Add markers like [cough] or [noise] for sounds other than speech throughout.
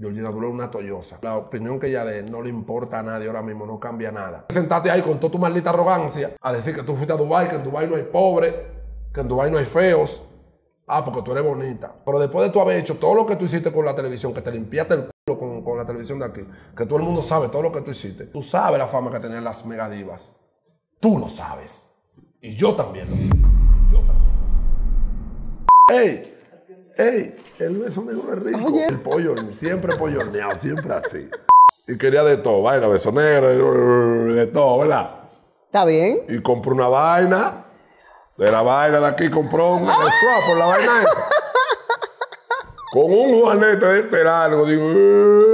Georgina Dula es una tollosa. La opinión que ella dé no le importa a nadie ahora mismo, no cambia nada. Sentate ahí con toda tu maldita arrogancia a decir que tú fuiste a Dubai, que en Dubai no hay pobre que en Dubai no hay feos. Ah, porque tú eres bonita. Pero después de tú haber hecho todo lo que tú hiciste con la televisión, que te limpiaste el culo con, la televisión de aquí, que todo el mundo sabe todo lo que tú hiciste, tú sabes la fama que tenían las megadivas. Tú lo sabes. Y yo también lo sé. Yo también lo sé. ¡Ey! ¡Ey! El beso negro es rico. El pollo, siempre pollo siempre así. Y quería de todo, vaina, beso negro, de todo, ¿verdad? Está bien. Y compró una vaina. De la vaina de aquí compró un ah. por la vaina Con un juanete de este largo, digo. Eh".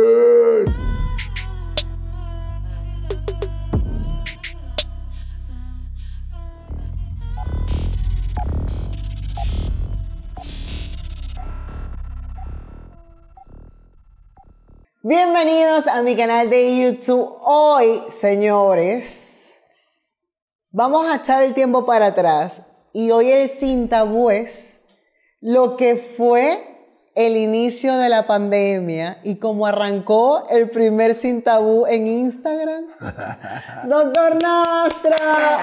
Bienvenidos a mi canal de YouTube. Hoy, señores, vamos a echar el tiempo para atrás y hoy el sin es lo que fue el inicio de la pandemia y cómo arrancó el primer sin tabú en Instagram. [laughs] Doctor Nostra.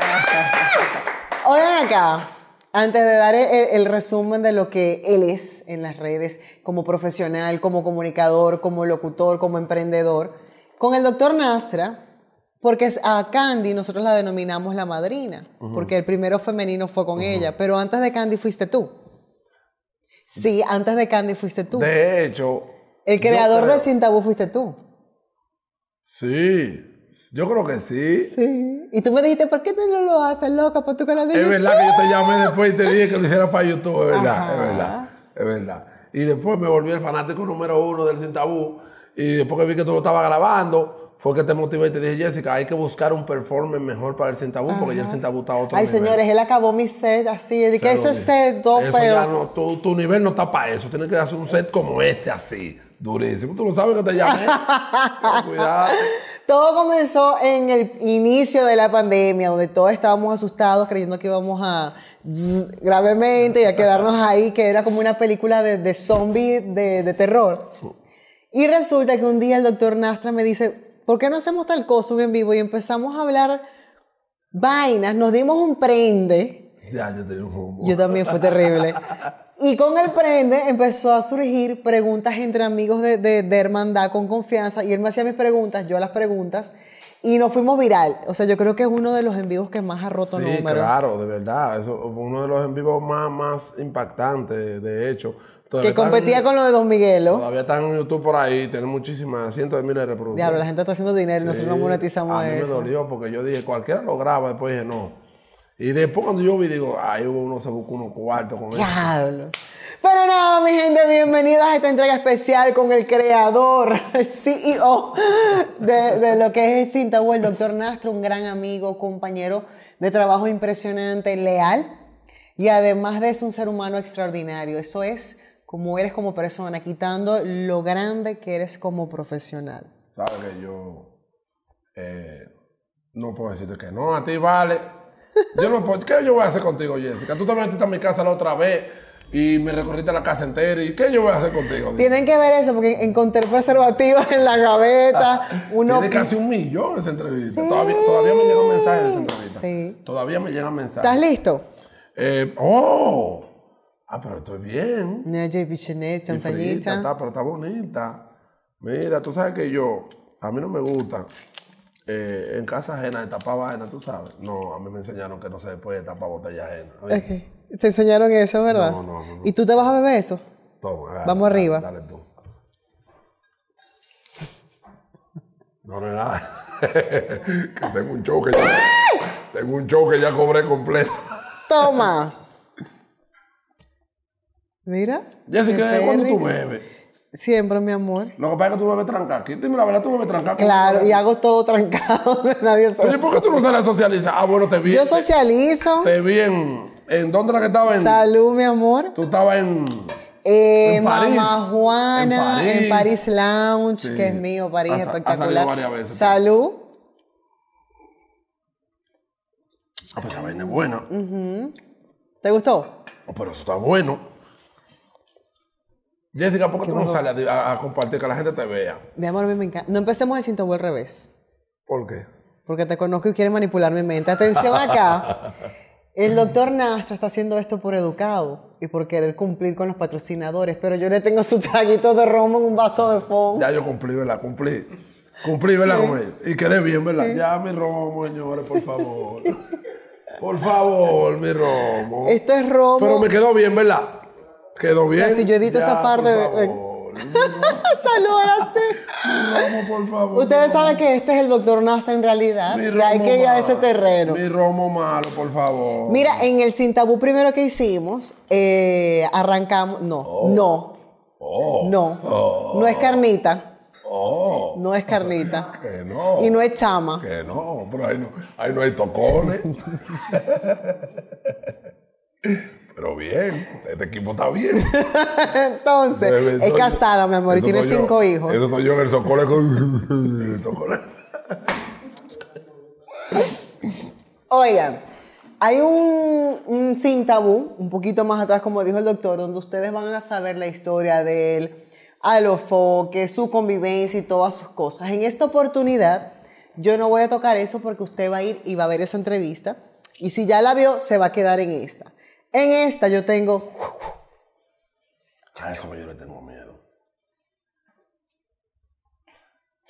Oigan acá, antes de dar el, resumen de lo que él es en las redes, como profesional, como comunicador, como locutor, como emprendedor, con el doctor Nastra, porque a Candy nosotros la denominamos la madrina, porque el primero femenino fue con ella, pero antes de Candy fuiste tú. Sí, antes de Candy fuiste tú. De hecho. El creador de Sin Tabú fuiste tú. Sí. Yo creo que sí. Sí. Y tú me dijiste, ¿por qué tú no lo haces, loca, por tu canal de YouTube? Es verdad que yo te llamé después y te dije que lo hiciera para YouTube, es verdad, es verdad, es verdad. Y después me volví el fanático número uno del Sin Tabú. Y después que vi que tú lo estabas grabando, fue que te motivé y te dije, Jessica, hay que buscar un performance mejor para el Sin Tabú, porque ya el Sin Tabú está otro Ay, señores, él acabó mi set así. Es que ese set, todo eso no, tu, tu nivel no está para eso. Tienes que hacer un set como este, así durísimo. Tú lo sabes que te llamé. [laughs] Cuidado. Todo comenzó en el inicio de la pandemia, donde todos estábamos asustados creyendo que íbamos a gravemente y a quedarnos ahí, que era como una película de, zombie de, terror. Y resulta que un día el doctor Nastra me dice, ¿por qué no hacemos tal cosa en vivo? Y empezamos a hablar vainas, nos dimos un prende yo también fue terrible. Y con el prende empezó a surgir preguntas entre amigos de, hermandad con confianza. Y él me hacía mis preguntas, yo las preguntas. Y nos fuimos viral. O sea, yo creo que es uno de los en vivos que más ha roto sí, Claro, de verdad. Eso fue uno de los en vivos más, más impactantes, de hecho. que competía con lo de Don Miguelo. Todavía están en YouTube por ahí, tienen muchísimas, cientos de miles de reproducciones. la gente está haciendo dinero y nosotros no monetizamos a mí Me dolió porque yo dije, cualquiera lo graba, después dije, no. Y después cuando yo vi, digo, ay, uno se buscó unos cuartos con Diablo. Pero no, mi gente, bienvenidos a esta entrega especial con el creador, [laughs] el CEO de, lo que es el cintabu el doctor Nastro, un gran amigo, compañero de trabajo impresionante, leal. Y además de eso, un ser humano extraordinario. Eso es como eres como persona, quitando lo grande que eres como profesional. Sabes que yo eh, no puedo decirte que no, a ti vale yo no puedo. ¿Qué yo voy a hacer contigo, Jessica? Tú te metiste a mi casa la otra vez y me recorriste la casa entera. ¿Y qué yo voy a hacer contigo? Tienen que ver eso, porque encontré preservativos en la gaveta. [laughs] Uno... Tiene casi un millón esa entrevista. Todavía, me llegan mensajes de esa entrevista. Sí. Todavía me llegan mensajes. ¿Estás listo? Eh, ¡Oh! Ah, pero estoy bien. Y frita, pero está bonita. Mira, tú sabes que yo, a mí no me gusta eh, en casa ajena, tapaba, ajena, tú sabes. No, a mí me enseñaron que no se puede tapar botella ajena. Te enseñaron eso, ¿verdad? No, no, no. ¿Y tú te vas a beber eso? Toma, Vamos arriba. Dale tú. No, no nada. [laughs] tengo un choque. ya, tengo un choque ya cobré completo. Toma. Mira. Jessica, ¿cuándo tú bebes? Siempre, mi amor. Lo que pasa es que tú bebes trancado. dime la verdad, tú bebes trancado. Claro, y hago todo trancado. [laughs] Nadie sabe. Oye, ¿por qué tú no sales a socializar? Ah, bueno, te vi. Yo socializo. Te, vi en. dónde era que estaba? Salud, mi amor. Tú estabas en. Eh, en París, en París, en París Lounge, que es mío, París espectacular. Ha varias veces, Salud. Ah, pues esa vaina es buena. ¿Te gustó? Oh, pero eso está bueno. Jessica, ¿por qué, tú no sales a, compartir que la gente te vea? Mi amor, a mí me encanta. No empecemos el cinto al revés. ¿Por qué? Porque te conozco y quieres manipular mi mente. Atención acá. [laughs] El doctor Nastra está haciendo esto por educado y por querer cumplir con los patrocinadores, pero yo le tengo su traguito de romo en un vaso de fondo. Ya yo cumplí, ¿verdad? Cumplí. Cumplí, ¿verdad? Y quedé bien, ¿verdad? Ya mi romo, señores, por favor. por favor, mi romo. Esto es romo. Pero me quedó bien, ¿verdad? Quedó bien. O sea, si yo edito ya, esa parte. sí! Mi romo, por favor. Ustedes saben que este es el doctor Nasa en realidad. Mi romo hay que ir a ese terreno. Mi romo malo, por favor. Mira, en el Cintabú primero que hicimos, eh, arrancamos. No, oh. no. Oh. No. Oh. No es carnita. Oh, no es carnita. [laughs] Que no. Y no es chama. Que no, pero ahí no, ahí no hay tocones. [laughs] Pero bien, este equipo está bien. Entonces, es casada, mi amor, y tiene cinco hijos. Eso soy yo en el socorro. Con... el Oigan, hay un, un, sin tabú, un poquito más atrás, como dijo el doctor, donde ustedes van a saber la historia de él, foques, su convivencia y todas sus cosas. En esta oportunidad, yo no voy a tocar eso porque usted va a ir y va a ver esa entrevista. Y si ya la vio, se va a quedar en esta. En esta yo tengo. A eso yo le tengo miedo.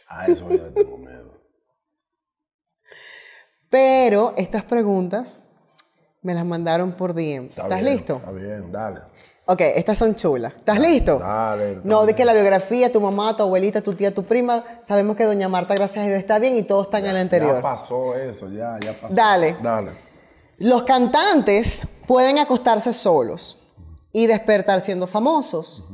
A eso yo le tengo miedo. Pero estas preguntas me las mandaron por DM. ¿Estás listo? Está bien, dale. Ok, estas son chulas. ¿Estás listo? Dale. No, de que la biografía, tu mamá, tu abuelita, tu tía, tu prima, sabemos que doña Marta, gracias a Dios, está bien y todos están en el anterior. Ya pasó eso, ya, ya pasó. Dale. Dale. Los cantantes pueden acostarse solos y despertar siendo famosos,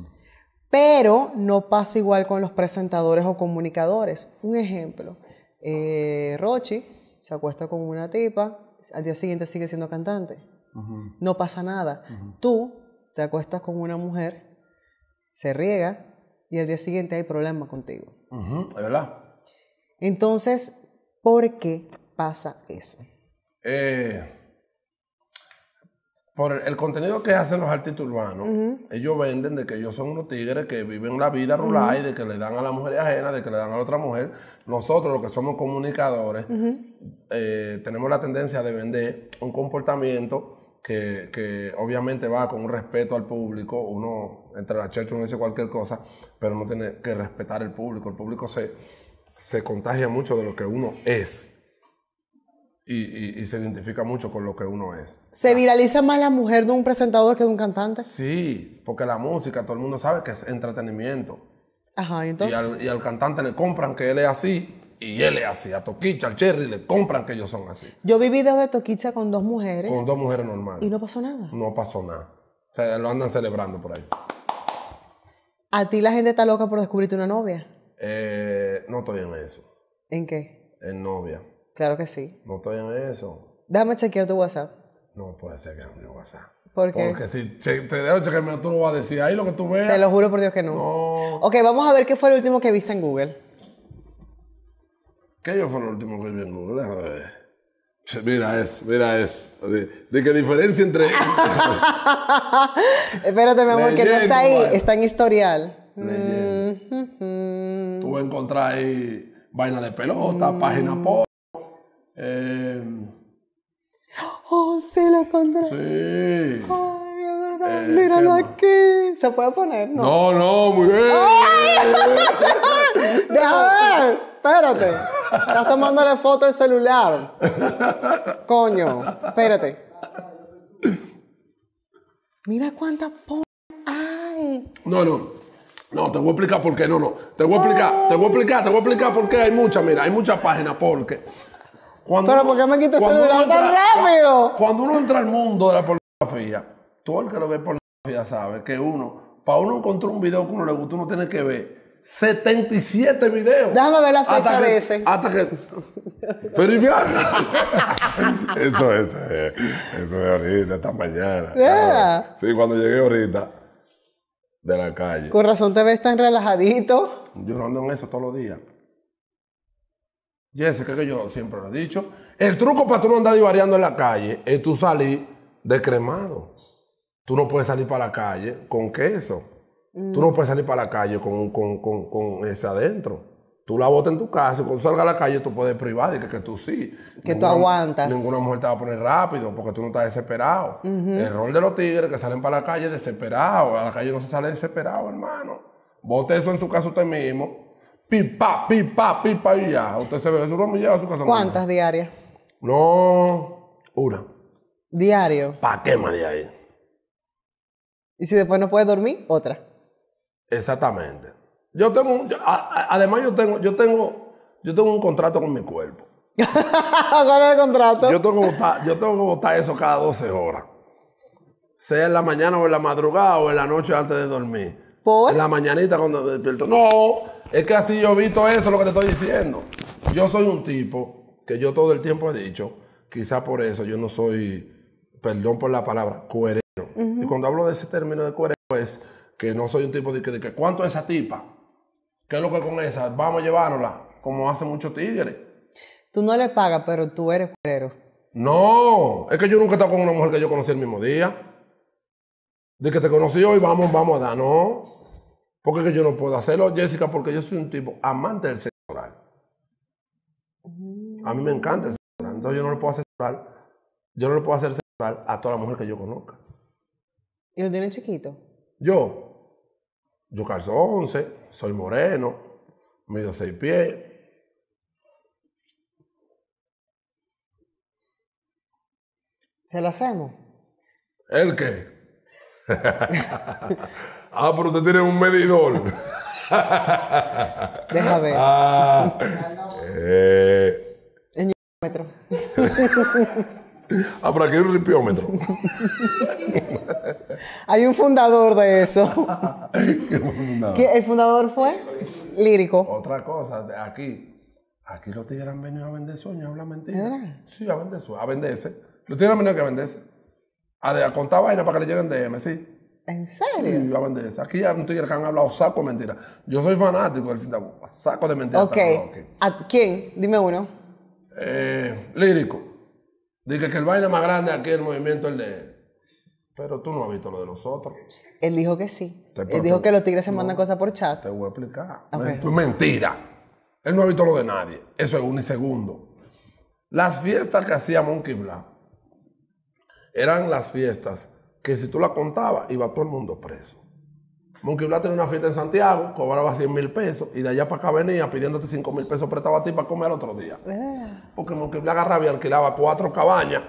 pero no pasa igual con los presentadores o comunicadores. Un ejemplo, eh, Rochi se acuesta con una tipa, al día siguiente sigue siendo cantante. No pasa nada. Tú te acuestas con una mujer, se riega y al día siguiente hay problema contigo. verdad. Entonces, ¿por qué pasa eso? Eh, por el contenido que hacen los artistas urbanos, ellos venden de que ellos son unos tigres que viven la vida rural y de que le dan a la mujer ajena, de que le dan a la otra mujer. Nosotros, los que somos comunicadores, eh, tenemos la tendencia de vender un comportamiento que, obviamente va con un respeto al público. Uno, entre la church, uno dice cualquier cosa, pero no tiene que respetar el público. El público se, se contagia mucho de lo que uno es y, se identifica mucho con lo que uno es. ¿Se viraliza más la mujer de un presentador que de un cantante? Sí, porque la música, todo el mundo sabe que es entretenimiento. Ajá, entonces. Y al, y al cantante le compran que él es así y él es así. A Toquicha, al Cherry le compran que ellos son así. Yo vi videos de Toquicha con dos mujeres. Con dos mujeres normales. Y no pasó nada. No pasó nada. O sea, lo andan celebrando por ahí. ¿A ti la gente está loca por descubrirte una novia? Eh, no estoy en eso. ¿En qué? En novia. Claro que sí. No estoy en eso. Déjame chequear tu WhatsApp. No puedes chequear mi WhatsApp. ¿Por qué? Porque si te dejo chequearme, tú no vas a decir ahí lo que tú veas. Te lo juro por Dios que no. no. Ok, vamos a ver qué fue el último que viste en Google. ¿Qué yo fue lo último que vi en Google? ver. Mira eso, mira eso. De, qué diferencia entre. [laughs] Espérate, mi amor, que no está ahí, está en historial. Mm, tú vas a encontrar ahí vaina de pelota, páginas página por. Eh, oh, sí, la encontré Sí. Ay, verdad. Eh, Míralo aquí. ¿Se puede poner? No, no, no muy bien. [laughs] Déjame ver. Espérate. Estás la foto al celular. Coño. Espérate. Mira cuánta hay. No, no. No, te voy a explicar por qué. No, no. Te voy a explicar, te voy a explicar, te voy a explicar por qué hay muchas. Mira, hay muchas páginas porque pero uno, ¿por qué me quitas el celular tan rápido? Cuando uno entra al mundo de la pornografía, todo el que lo ve pornografía sabe que uno, para uno encontrar un video que uno le gusta, uno tiene que ver 77 videos. Déjame ver la fecha de ese. Hasta que. [laughs] Pero y [laughs] esto, es, Eso es ahorita, esta mañana. Sí, cuando llegué ahorita de la calle. Con razón te ves tan relajadito. Yo ando en eso todos los días. Jessica, que yo siempre lo he dicho, el truco para tú no andar divariando en la calle es tú salir decremado. Tú no puedes salir para la calle con queso. Tú no puedes salir para la calle con, ese adentro. Tú la botas en tu casa y cuando salga a la calle tú puedes privar y que, tú sí. Que tú aguantas. Ninguna mujer te va a poner rápido porque tú no estás desesperado. El rol de los tigres que salen para la calle desesperado, A la calle no se sale desesperado, hermano. Bote eso en su casa usted mismo pipa, pipa, pipa y ya. Usted se ve, su su casa. ¿Cuántas diarias? No, una. ¿Diario? ¿Para qué más de ahí? Y si después no puede dormir, otra. Exactamente. Yo tengo, además yo tengo, yo tengo, yo tengo un contrato con mi cuerpo. [laughs] ¿Cuál es el contrato? Yo tengo, que botar, yo tengo eso cada 12 horas. Sea en la mañana o en la madrugada o en la noche antes de dormir. ¿Por? En la mañanita cuando despierto. No, es que así yo he visto eso, lo que te estoy diciendo. Yo soy un tipo que yo todo el tiempo he dicho, quizá por eso yo no soy, perdón por la palabra, cuerero. Y cuando hablo de ese término de cuerero es pues, que no soy un tipo de que, de que ¿cuánto es esa tipa? ¿Qué es lo que con esa? Vamos a llevárnosla, como hace muchos tigres. Tú no le pagas, pero tú eres cuerero. No, es que yo nunca he estado con una mujer que yo conocí el mismo día. De que te conocí hoy, vamos, vamos a dar, no. ¿Por qué que yo no puedo hacerlo, Jessica? Porque yo soy un tipo amante del sexo oral. A mí me mm. encanta el sexo Entonces yo no lo puedo hacer sexual Yo no lo puedo hacer sexual a toda la mujer que yo conozca. ¿Y lo tienen chiquito? Yo. Yo calzo 11, soy moreno, mido seis pies. ¿Se lo hacemos? ¿El qué? [laughs] ah, pero usted tiene un medidor. [laughs] Deja ver. Ah, eh. [laughs] Ah, pero aquí hay un ripiómetro. hay un fundador de eso. fundador? ¿El fundador fue? Lírico. Otra cosa, aquí. Aquí los tigres han venido a vender sueños, hablan Sí, a vender sueños, a venderse. Los tigres han venido a venderse. A, contar vainas para que le lleguen DM, sí. ¿En serio? Sí, yo de eso. Aquí que han hablado saco de mentiras. Yo soy fanático del Saco de mentiras. Ok. ¿A quién? Dime uno. Eh, lírico. Dije que el baile más grande aquí el movimiento es el de él. Pero tú no has visto lo de los otros. Él dijo que sí. Él dijo que los tigres se mandan cosas por chat. Te voy a explicar. Es Mentira. Él no ha visto lo de nadie. Eso es un segundo. Las fiestas que hacía Monkey Black eran las fiestas que si tú la contabas, iba todo el mundo preso. Monkey Monquibla tenía una fiesta en Santiago, cobraba 100 mil pesos y de allá para acá venía pidiéndote 5 mil pesos prestaba a ti para comer otro día. Eh. Porque Monkey Monquibla agarraba y alquilaba cuatro cabañas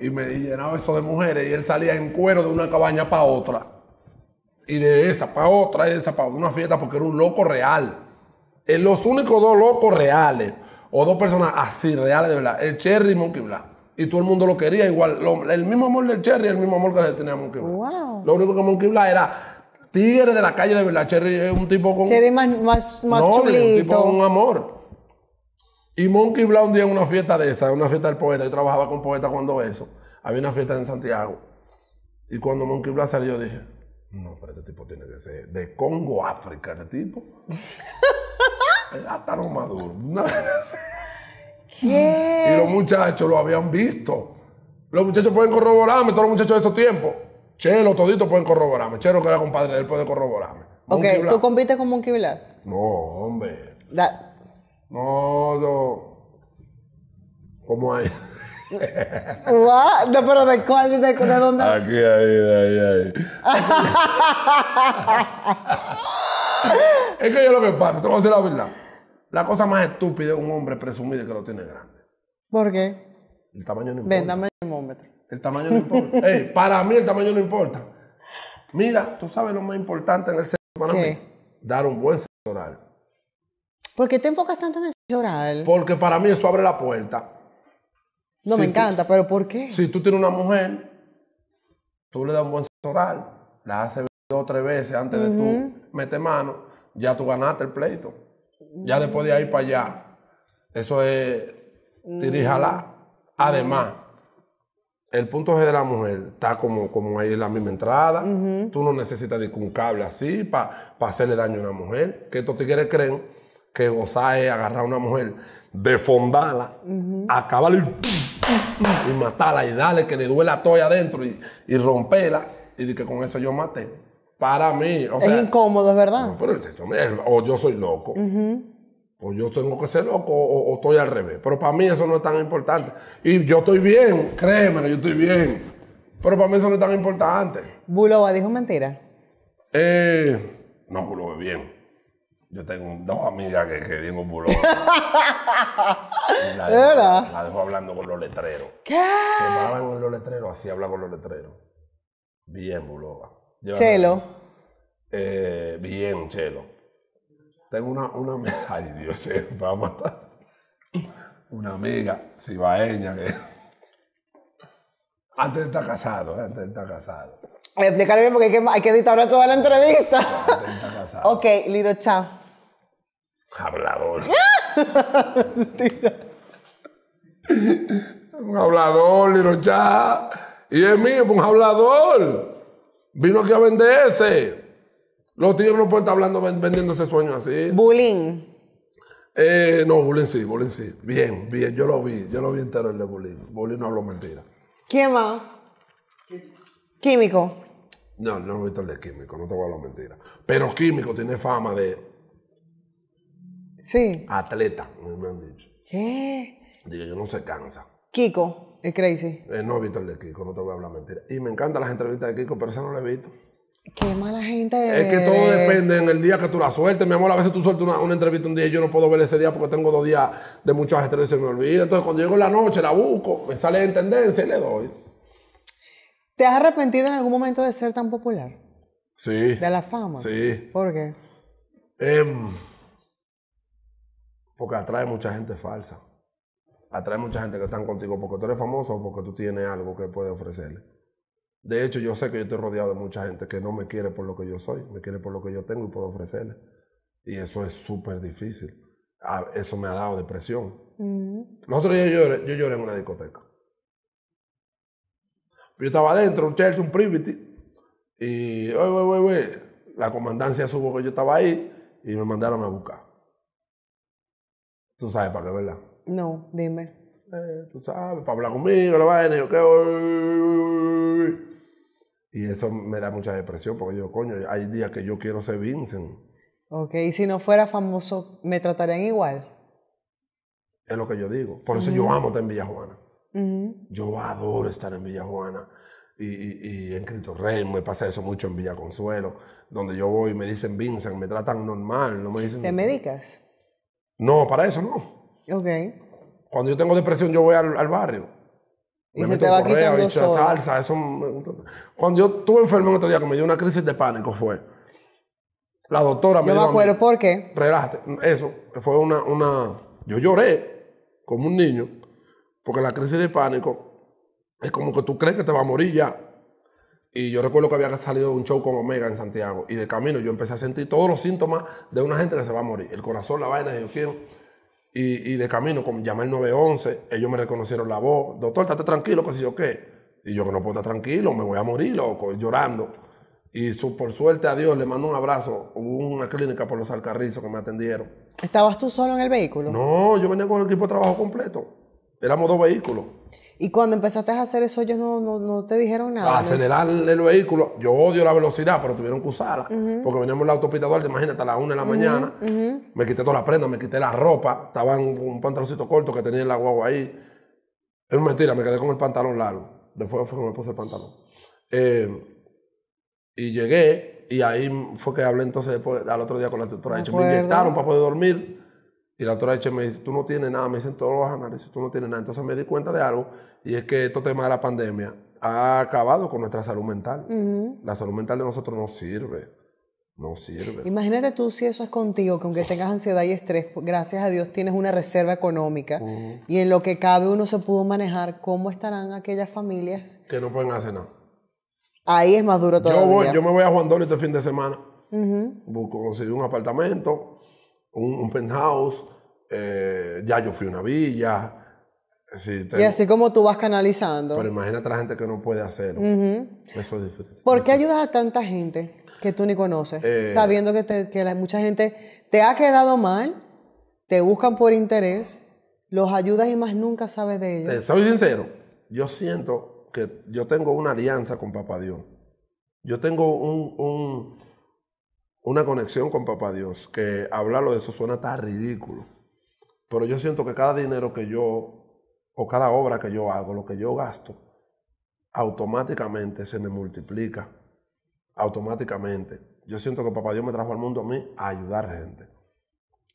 y me llenaba eso de mujeres y él salía en cuero de una cabaña para otra. Y de esa para otra, y de esa para una fiesta porque era un loco real. los únicos dos locos reales o dos personas así reales de verdad, el Cherry y Monquibla. Y todo el mundo lo quería igual. el mismo amor del Cherry, el mismo amor que le tenía Monkey Black. Lo único que Monkey Black era tigre de la calle de verdad. Cherry es un tipo con. Cherry más, más, Un tipo con amor. Y Monkey Black un día en una fiesta de esa, una fiesta del poeta. Yo trabajaba con poeta cuando eso. Había una fiesta en Santiago. Y cuando Monkey Black salió, dije: No, pero este tipo tiene que ser de Congo, África, este tipo. el [laughs] no maduro. [laughs] Y los muchachos lo habían visto. Los muchachos pueden corroborarme, todos los muchachos de esos tiempos. Chelo, toditos pueden corroborarme. Chelo, que era compadre de él, puede corroborarme. Ok, ¿tú compites con Monkey Black? No, hombre. No, no. ¿Cómo hay...? ¿What? [laughs] No, pero ¿de cuál? ¿De, de dónde? Aquí, ahí, ahí, ahí. [laughs] es que yo lo que pasa, tengo que decir la verdad. La cosa más estúpida es un hombre presumido que lo tiene grande. ¿Por qué? El tamaño no importa. el El tamaño no importa. [laughs] para mí el tamaño no importa. Mira, tú sabes lo más importante en el sexo para mí. Dar un buen sexo oral. ¿Por qué te enfocas tanto en el sexo oral? Porque para mí eso abre la puerta. No, me encanta, pero ¿por qué? Si tú tienes una mujer, tú le das un buen sexo oral, la haces dos o tres veces antes de tú meter mano, ya tú ganaste el pleito. Ya después de ahí para allá, eso es la mm. Además, el punto G de la mujer está como, como ahí en la misma entrada. Tú no necesitas de un cable así para hacerle daño a una mujer. Que estos tigres creen que gozar es agarrar a una mujer, defondarla, acabarla y, matarla y darle que le duela toya adentro y, y romperla. Y de que con eso yo maté para mí. O es incómodo, es verdad. o yo soy loco. O yo tengo que ser loco o, estoy al revés. Pero para mí eso no es tan importante. Y yo estoy bien, créeme que yo estoy bien. Pero para mí eso no es tan importante. Buloba dijo mentira. Eh, no, Buloba, bien. Yo tengo dos amigas que, que un [laughs] la, la, dejo hablando con los letreros. ¿Qué? Se habla con los letreros, así habla con los letreros. Bien, Buloba. Chelo. Eh, bien, Chelo. Tengo una, una [laughs] ay Dios, se eh, va a matar. Una amiga cibaeña que [laughs] antes de casado, eh, antes de estar casado. Explícale bien porque hay que, editar ahora toda la entrevista. Antes casado. ok, Liro, chao. Hablador. [laughs] un hablador, Liro, Y es mío, pues, un hablador. Vino aquí a ese Los tíos no pueden estar hablando vendiendo ese sueño así. ¿Bulín? Eh, no, Bullying sí, Bullying sí. Bien, bien, yo lo vi, yo lo vi entero el de Bullying. Bulín no habló mentira. ¿Quién más? Químico. No, no he visto el de Químico, no te voy a hablar mentira. Pero Químico tiene fama de. Sí. Atleta, me han dicho. ¿Qué? Digo, yo no se cansa. Kiko. Es crazy. Eh, no he visto el de Kiko, no te voy a hablar mentira. Y me encantan las entrevistas de Kiko, pero esa no la he visto. Qué mala gente. Es que todo depende en el día que tú la sueltes. Mi amor, a veces tú sueltas una, entrevista un día y yo no puedo ver ese día porque tengo dos días de muchas estrés y se me olvida. Entonces, cuando llego en la noche, la busco, me sale en tendencia y le doy. ¿Te has arrepentido en algún momento de ser tan popular? Sí. De la fama. Sí. ¿Por qué? Em, porque atrae mucha gente falsa atrae mucha gente que están contigo porque tú eres famoso o porque tú tienes algo que puedes ofrecerle. De hecho, yo sé que yo estoy rodeado de mucha gente que no me quiere por lo que yo soy, me quiere por lo que yo tengo y puedo ofrecerle. Y eso es súper difícil. Eso me ha dado depresión. Los mm. otros días yo lloré, en una discoteca. Yo estaba adentro, un church, un privity, y la comandancia supo que yo estaba ahí y me mandaron a buscar. Tú sabes para qué, ¿verdad? No, dime. Eh, tú sabes, para hablar conmigo, la vaina, yo qué. Y eso me da mucha depresión porque yo, coño, hay días que yo quiero ser Vincent. Ok, y si no fuera famoso, ¿me tratarían igual? Es lo que yo digo. Por eso yo amo estar en Villa Juana. Yo adoro estar en Villa Juana. Y, en Cristo Rey me pasa eso mucho en Villa Consuelo, donde yo voy y me dicen Vincent, me tratan normal, no me dicen... ¿Te medicas? No, para eso no. Ok. Cuando yo tengo depresión, yo voy al, al barrio. Me y meto te va correa, salsa, eso Cuando yo estuve enfermo en otro día, que me dio una crisis de pánico, fue. La doctora me Yo me acuerdo, ¿por qué? Relájate. Eso fue una, Yo lloré como un niño, porque la crisis de pánico es como que tú crees que te va a morir ya. Y yo recuerdo que había salido un show con Omega en Santiago. Y de camino yo empecé a sentir todos los síntomas de una gente que se va a morir. El corazón, la vaina, y yo quiero. Y, de camino, como llamé el 911, ellos me reconocieron la voz. Doctor, estate tranquilo, que si yo qué. Y yo que no puedo estar tranquilo, me voy a morir, loco, llorando. Y por suerte a Dios le mando un abrazo. Hubo una clínica por los alcarrizos que me atendieron. ¿Estabas tú solo en el vehículo? No, yo venía con el equipo de trabajo completo. Éramos dos vehículos. Y cuando empezaste a hacer eso, ellos no, no, te dijeron nada. Para acelerar el vehículo, yo odio la velocidad, pero tuvieron que usarla. Porque veníamos en la autopista Duarte, imagínate, a las 1 de la mañana. Me quité toda la prenda, me quité la ropa. Estaba en un pantaloncito corto que tenía el la guagua ahí. Es mentira, me quedé con el pantalón largo. Después fue me puse el pantalón. Eh, y llegué, y ahí fue que hablé entonces después, al otro día con la doctora me inyectaron para poder dormir. Y la doctora me dice, tú no tienes nada, me dicen todos los análisis, tú no tienes nada. Entonces me di cuenta de algo, y es que este tema de la pandemia ha acabado con nuestra salud mental. La salud mental de nosotros no sirve. No sirve. Imagínate tú si eso es contigo, que aunque tengas ansiedad y estrés, pues, gracias a Dios tienes una reserva económica y en lo que cabe uno se pudo manejar, ¿cómo estarán aquellas familias? Que no pueden hacer nada. Ahí es más duro todavía. Yo, voy, yo me voy a Juan Dolio este fin de semana. Busco, conseguir un apartamento, un, penthouse, eh, ya yo fui una villa. Y así como tú vas canalizando. Pero imagínate la gente que no puede hacerlo. Eso es difícil. ¿Por qué ayudas a tanta gente que tú ni conoces? Eh, Sabiendo que, mucha gente te ha quedado mal, te buscan por interés, los ayudas y más nunca sabes de ellos. Te soy sincero, yo siento que yo tengo una alianza con Papá Dios. Yo tengo un una conexión con Papá Dios, que hablarlo de eso suena tan ridículo. Pero yo siento que cada dinero que yo, o cada obra que yo hago, lo que yo gasto, automáticamente se me multiplica. Automáticamente. Yo siento que Papá Dios me trajo al mundo a mí a ayudar a gente.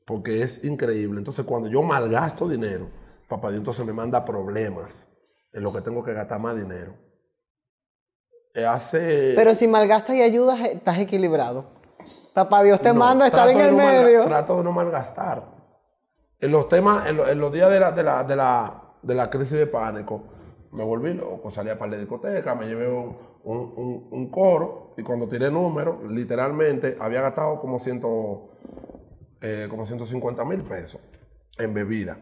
Porque es increíble. Entonces, cuando yo malgasto dinero, Papá Dios entonces me manda problemas en lo que tengo que gastar más dinero. Eh, hace... Pero si malgastas y ayudas, estás equilibrado para Dios te manda estar en el medio. trato de no malgastar. En los temas, en, los días de la, de la, crisis de pánico, me volví loco, salía para la discoteca, me llevé un, coro y cuando tiré número literalmente había gastado como, ciento, eh, como 150 mil pesos en bebida.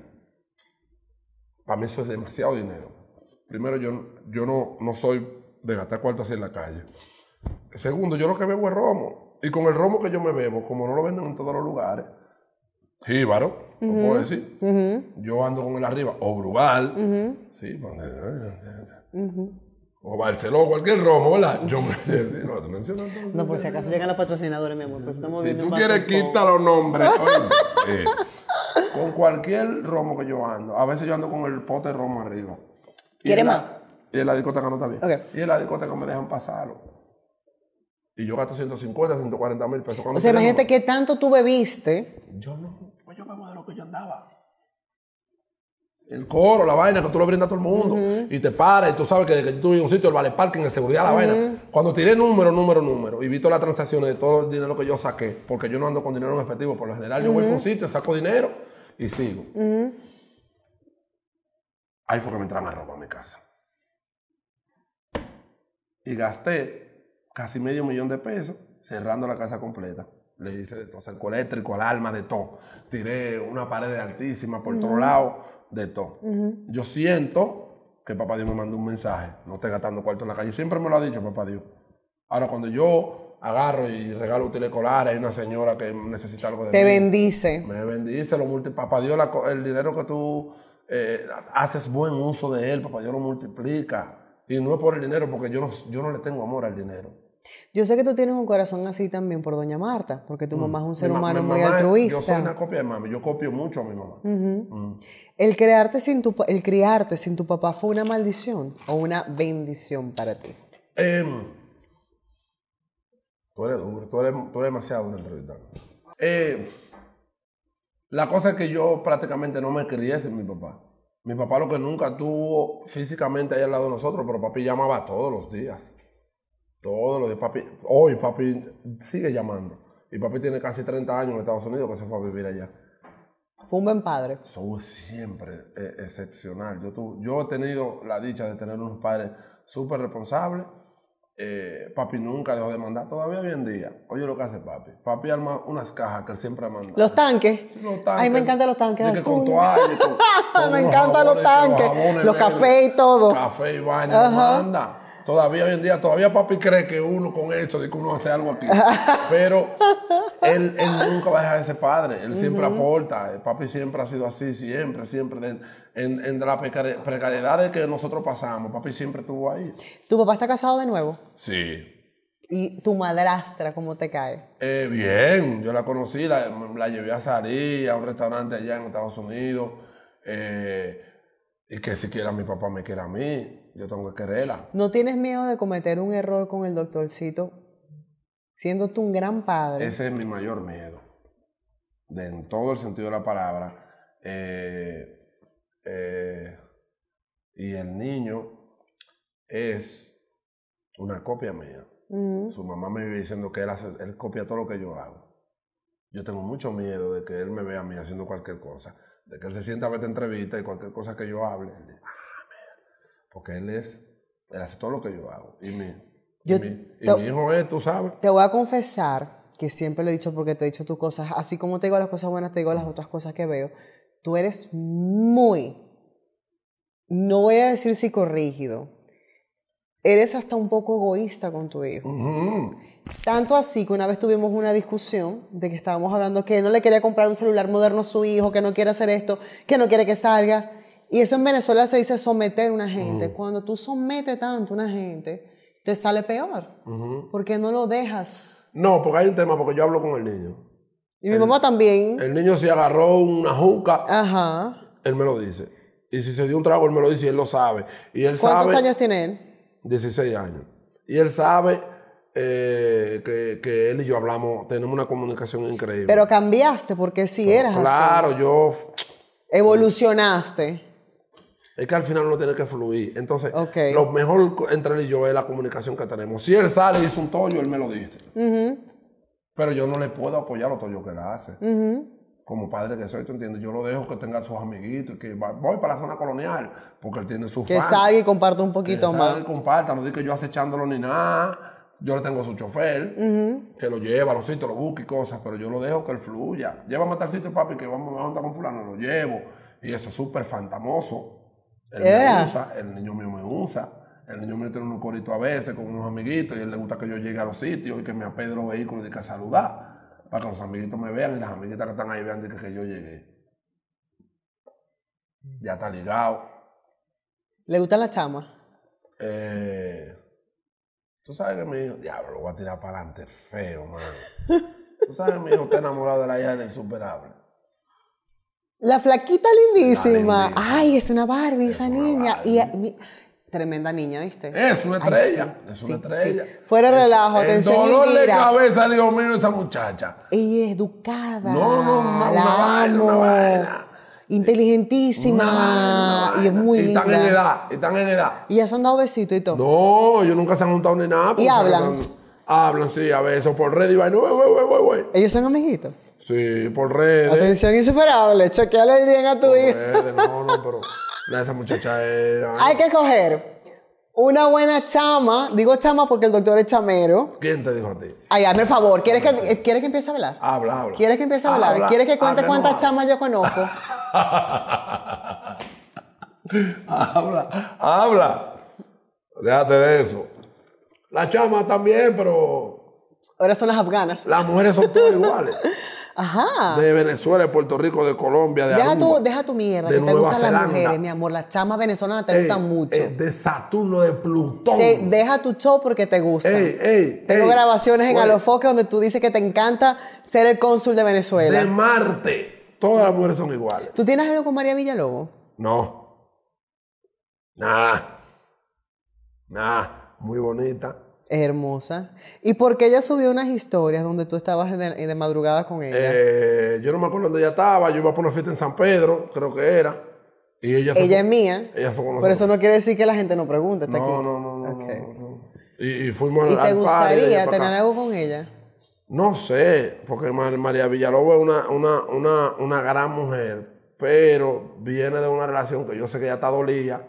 Para mí eso es demasiado dinero. Primero, yo, yo no, no soy de gastar cuartas en la calle. Segundo, yo lo que bebo es romo. Y con el romo que yo me bebo, como no lo venden en todos los lugares, jíbaro, uh -huh. puedo decir, yo ando con el arriba, o Brugal, sí, eh, eh, eh. o Barceló, cualquier romo, ¿verdad? Yo me... no, [laughs] te No, por si acaso llegan los patrocinadores, mi amor, pues estamos Si tú quieres, quitar los nombres. [laughs] con cualquier romo que yo ando, a veces yo ando con el pote romo arriba. ¿Quieres más? Y en la discoteca no está bien. Y en la discoteca me dejan pasarlo. Y yo gasto 150, 140 mil pesos. O sea, imagínate que tanto tú bebiste. Yo no, pues yo bebo de lo que yo andaba. El coro, la vaina que tú lo brindas a todo el mundo. Y te paras y tú sabes que que yo tuve un sitio, el vale en la seguridad, la vaina. Cuando tiré número, número, número, y vi todas las transacciones de todo el dinero que yo saqué, porque yo no ando con dinero en efectivo, por lo general yo voy a un sitio, saco dinero y sigo. Ahí fue que me entraron a robar mi casa. Y gasté casi medio millón de pesos, cerrando la casa completa. Le hice de todo, cerco eléctrico, alarma, de todo. Tiré una pared altísima por todos otro lado, de todo. Yo siento que papá Dios me mandó un mensaje, no esté gastando cuarto en la calle. Siempre me lo ha dicho papá Dios. Ahora, cuando yo agarro y regalo telecolar, escolares, hay una señora que necesita algo de Te bendice. Me bendice, lo multi papá Dios, el dinero que tú eh, haces buen uso de él, papá Dios lo multiplica. Y no es por el dinero, porque yo no, yo no le tengo amor al dinero. Yo sé que tú tienes un corazón así también por Doña Marta, porque tu mm. mamá es un ser humano muy altruista. Yo soy una copia de mami, yo copio mucho a mi mamá. Mm. el, sin tu, el criarte sin tu papá fue una maldición o una bendición para ti. Em, tú eres duro, tú eres, demasiado una entrevista. Em, la cosa es que yo prácticamente no me crié sin mi papá mi papá lo que nunca tuvo físicamente ahí al lado de nosotros, pero papi llamaba todos los días. Todos los días. Papi, hoy papi sigue llamando. Y papi tiene casi 30 años en Estados Unidos que se fue a vivir allá. Fue un buen padre. Son siempre eh, excepcional. Yo, yo he tenido la dicha de tener unos padres súper responsables eh, papi nunca dejó de mandar, todavía hoy en día. Oye lo que hace papi. Papi arma unas cajas que él siempre ha Los tanques. los Ay, me encantan los tanques. con [laughs] me encantan los tanques. Los, café cafés y todo. Café y vaina. Manda. Todavía hoy en día, todavía papi cree que uno con esto, de que uno hace algo aquí. Pero él, nunca va a dejar de ser padre. Él siempre aporta. papi siempre ha sido así, siempre, siempre. En, en, en la precariedad que nosotros pasamos, papi siempre estuvo ahí. ¿Tu papá está casado de nuevo? Sí. ¿Y tu madrastra cómo te cae? Eh, bien, yo la conocí, la, llevé a salir a un restaurante allá en Estados Unidos. Eh, y que siquiera mi papá me quiera a mí. Yo tengo que quererla. ¿No tienes miedo de cometer un error con el doctorcito siendo tú un gran padre? Ese es mi mayor miedo, de, en todo el sentido de la palabra. Eh, eh, y el niño es una copia mía. Mm. Su mamá me vive diciendo que él, copia todo lo que yo hago. Yo tengo mucho miedo de que él me vea a mí haciendo cualquier cosa, de que él se sienta a ver entrevista y cualquier cosa que yo hable, porque él es, hace todo lo que yo hago. Y mi, hijo es, tú sabes. Te voy a confesar que siempre le he dicho porque te he dicho tus cosas, así como te digo las cosas buenas, te digo las otras cosas que veo. Tú eres muy, no voy a decir psicorrígido, eres hasta un poco egoísta con tu hijo. Tanto así que una vez tuvimos una discusión de que estábamos hablando que no le quería comprar un celular moderno a su hijo, que no quiere hacer esto, que no quiere que salga. Y eso en Venezuela se dice someter a una gente. Cuando tú sometes tanto a una gente, te sale peor. Porque no lo dejas. No, porque hay un tema, porque yo hablo con el niño. Y mi mamá también. El niño se agarró una juca. Ajá. Él me lo dice. Y si se dio un trago, él me lo dice y él lo sabe. ¿Cuántos años tiene él? 16 años. Y él sabe eh, que, él y yo hablamos, tenemos una comunicación increíble. Pero cambiaste porque si sí eras así. Claro, yo. Evolucionaste es que al final no tiene que fluir. Entonces, lo mejor entre él y yo es la comunicación que tenemos. Si él sale y hizo un tollo, él me lo dice. Pero yo no le puedo apoyar los tollos que él hace. Como padre que soy, ¿tú entiendes? Yo lo dejo que tenga sus amiguitos y que voy para la zona colonial porque él tiene sus Que salga y comparta un poquito más. Que salga y comparta. No digo que yo acechándolo ni nada yo le tengo su chofer, que lo lleva los sitios, lo busca y cosas, pero yo lo dejo que él fluya. Llévame a tal sitio, papi, que vamos a juntar con fulano, lo llevo. Y eso es súper fantamoso. Él me usa, el niño mío me usa. El niño me tiene unos coritos a veces con unos amiguitos y él le gusta que yo llegue a los sitios y que me Pedro los vehículos y que saludar para que los amiguitos me vean y las amiguitas que están ahí vean que, yo llegué. Ya está ligado. ¿Le gusta la chamas? Eh, tú sabes que mi hijo, diablo, lo voy a tirar para adelante, feo, mano. [laughs] Tú sabes que mi hijo está enamorado de la hija del insuperable. La flaquita lindísima. Ay, es una Barbie esa niña. Y eh, tremenda niña, ¿viste? Es una estrella. es una estrella. Fuera relajo, el, dolor de cabeza, Dios mío, esa muchacha. Ella es educada. No, no, no, una una Inteligentísima. Y es muy y linda. Están en edad, están en edad. Y ya se han dado besitos y todo. No, ellos nunca se han juntado ni nada. Y hablan. Hablan, sí, a besos por red y vaina. Ellos son amiguitos. Sí, este, por redes. Atención insuperable. chequeale bien a tu hijo. no, no, pero. [laughs] esa muchacha es. Hay que coger una buena chama. Digo chama porque el doctor es chamero. ¿Quién te dijo a ti? Ay, hazme el favor. ¿Quieres que, ¿quieres que empiece a hablar? Habla, habla. ¿Quieres que empiece a hablar? ¿Quieres que cuente cuántas chamas yo conozco? [laughs] habla, habla. Déjate de eso. Las chamas también, pero. Ahora son las afganas. Las mujeres son todas [laughs] iguales. Ajá. de Venezuela, de Puerto Rico, de Colombia, de deja tu, deja tu mierda, de que te gustan las mujeres, mi amor. Las chamas venezolanas te gustan mucho. de Saturno, de Plutón. deja tu show porque te gusta. Tengo grabaciones en Alofoque donde tú dices que te encanta ser el cónsul de Venezuela. de Marte. Todas las mujeres son iguales. ¿Tú tienes algo con María Villalobos? No. nada nada, Muy bonita. Hermosa. ¿Y por qué ella subió unas historias donde tú estabas de, madrugada con ella? Eh, yo no me acuerdo dónde ella estaba. Yo iba por una fiesta en San Pedro, creo que era. Y ella, es mía. Ella fue con Pero eso no quiere decir que la gente no pregunte. Está aquí. no, no, no, okay. Y, ¿Y te gustaría tener algo con ella? No sé, porque María Villalobos es una, una, una gran mujer, pero viene de una relación que yo sé que ya está dolida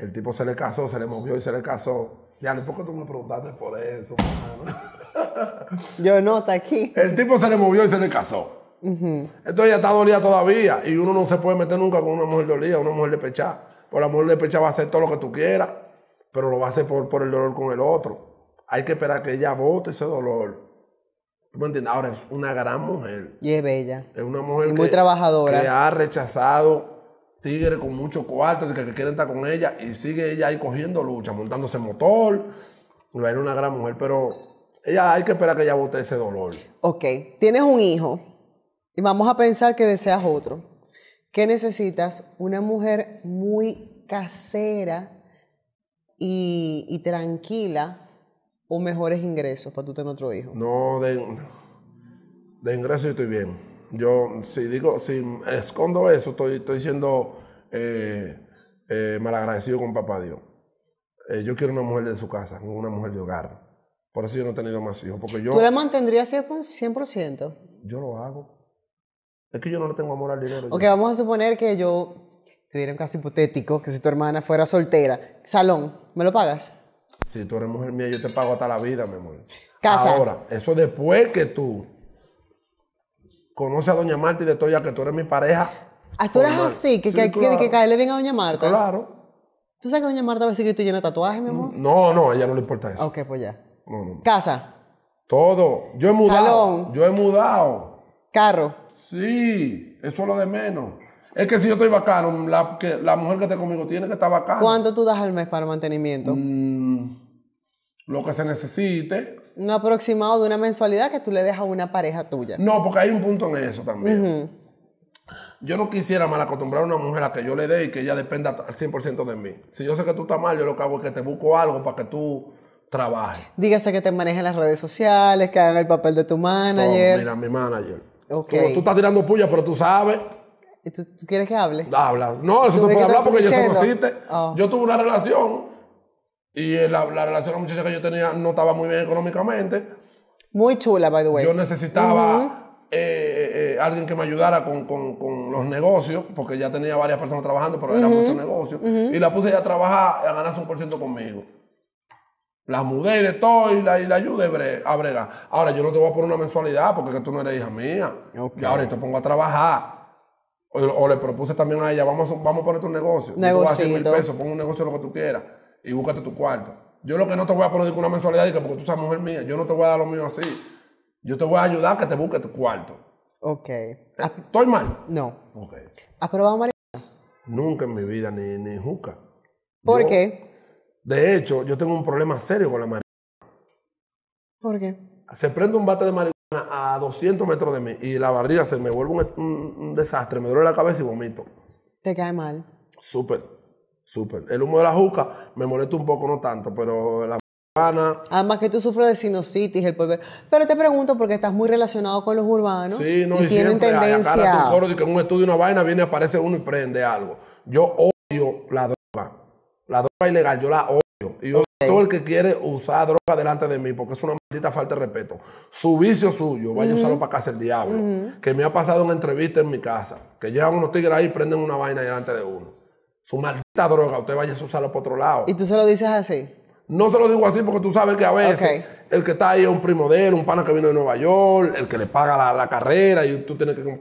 el tipo se le casó, se le movió y se le casó. Ya, ¿por qué tú me preguntaste por eso? [laughs] Yo no, está aquí. El tipo se le movió y se le casó. Entonces ya está dolida todavía y uno no se puede meter nunca con una mujer dolida, una mujer de pechá. Por pues la mujer de pechá va a hacer todo lo que tú quieras, pero lo va a hacer por, por el dolor con el otro. Hay que esperar que ella bote ese dolor. ¿Tú me entiendes? Ahora es una gran mujer. Y es bella. Es una mujer muy trabajadora. que ha rechazado tigre con mucho cuarto, que, quieren estar con ella, y sigue ella ahí cogiendo lucha, montándose motor. Era una gran mujer, pero ella hay que esperar que ella bote ese dolor. Ok, tienes un hijo y vamos a pensar que deseas otro. ¿Qué necesitas? Una mujer muy casera y, tranquila o mejores ingresos para tú tener otro hijo. No, de, de ingresos estoy bien. Yo, si digo, si escondo eso, estoy, estoy siendo eh, eh, malagradecido con papá Dios. Eh, yo quiero una mujer de su casa, una mujer de hogar. Por eso yo no he tenido más hijos. Porque yo, ¿Tú la mantendrías 100%? Yo lo hago. Es que yo no le tengo amor al dinero. Ok, vamos a suponer que yo tuviera un caso hipotético, que si tu hermana fuera soltera, salón, ¿me lo pagas? Si tú eres mujer mía, yo te pago hasta la vida, mi amor. Casa. Ahora, eso después que tú conoce a Doña Marta y de todo, ya que tú eres mi pareja. Ah, tú eres así, que, que, que, caerle bien a Doña Marta. Claro. ¿Tú sabes que Doña Marta va a decir que tú llenas tatuajes, mi amor? No, no, a ella no le importa eso. Ok, pues ya. Casa. Todo. Yo he mudado. Salón. Yo he mudado. Carro. Sí, eso es lo de menos. Es que si yo estoy bacano, la, mujer que está conmigo tiene que estar bacana. ¿Cuánto tú das al mes para mantenimiento? Mm, lo que se necesite. Un aproximado de una mensualidad que tú le dejas a una pareja tuya. No, porque hay un punto en eso también. Yo no quisiera mal acostumbrar a una mujer a que yo le dé y que ella dependa al 100% de mí. Si yo sé que tú estás mal, yo lo que hago es que te busco algo para que tú trabajes. Dígase que te manejen las redes sociales, que hagan el papel de tu manager. No, mira, mi manager. Okay. Tú, estás tirando puya, pero tú sabes. ¿Y tú, quieres que hable? habla No, eso no puede hablar porque yo no oh. Yo tuve una relación y la, relación con la muchacha que yo tenía no estaba muy bien económicamente. Muy chula, by the way. Yo necesitaba eh, eh, eh, alguien que me ayudara con, los negocios, porque ya tenía varias personas trabajando, pero era mucho negocio. Y la puse ya a trabajar, a ganarse un por ciento conmigo. La mudé de todo y la, ayudé a bregar. Ahora, yo no te voy a poner una mensualidad porque tú no eres hija mía. Y ahora te pongo a trabajar. O, le propuse también a ella, vamos a, vamos a ponerte un negocio. mil pesos, pon un negocio lo que tú quieras y búscate tu cuarto. Yo lo que no te voy a poner es una mensualidad y que porque tú sabes mujer mía, yo no te voy a dar lo mío así. Yo te voy a ayudar a que te busques tu cuarto. Ok. Eh, ¿Estoy mal? No. Ok. ¿Has probado marihuana? Nunca en mi vida, ni, ni juca. ¿Por qué? De hecho, yo tengo un problema serio con la marihuana. ¿Por qué? Se prende un bate de marihuana a 200 metros de mí y la barriga se me vuelve un desastre, me duele la cabeza y vomito. ¿Te cae mal? Súper. Súper. El humo de la juca me molesta un poco, no tanto, pero la urbana. Además que tú sufres de sinusitis, el polvo. Pero te pregunto porque estás muy relacionado con los urbanos. Sí, no, y, y tienen tendencia. Hay, coro que en un estudio una vaina viene, aparece uno y prende algo. Yo odio la droga. La droga ilegal, yo la odio. Y yo todo el que quiere usar droga delante de mí, porque es una maldita falta de respeto. Su vicio suyo, vaya a usarlo para casa el diablo. Que me ha pasado una entrevista en mi casa, que llegan unos tigres ahí y prenden una vaina delante de uno su maldita droga, usted vaya a usarlo por otro lado. ¿Y tú se lo dices así? No se lo digo así porque tú sabes que a veces el que está ahí es un primo de él, un pana que vino de Nueva York, el que le paga la, carrera y tú tienes que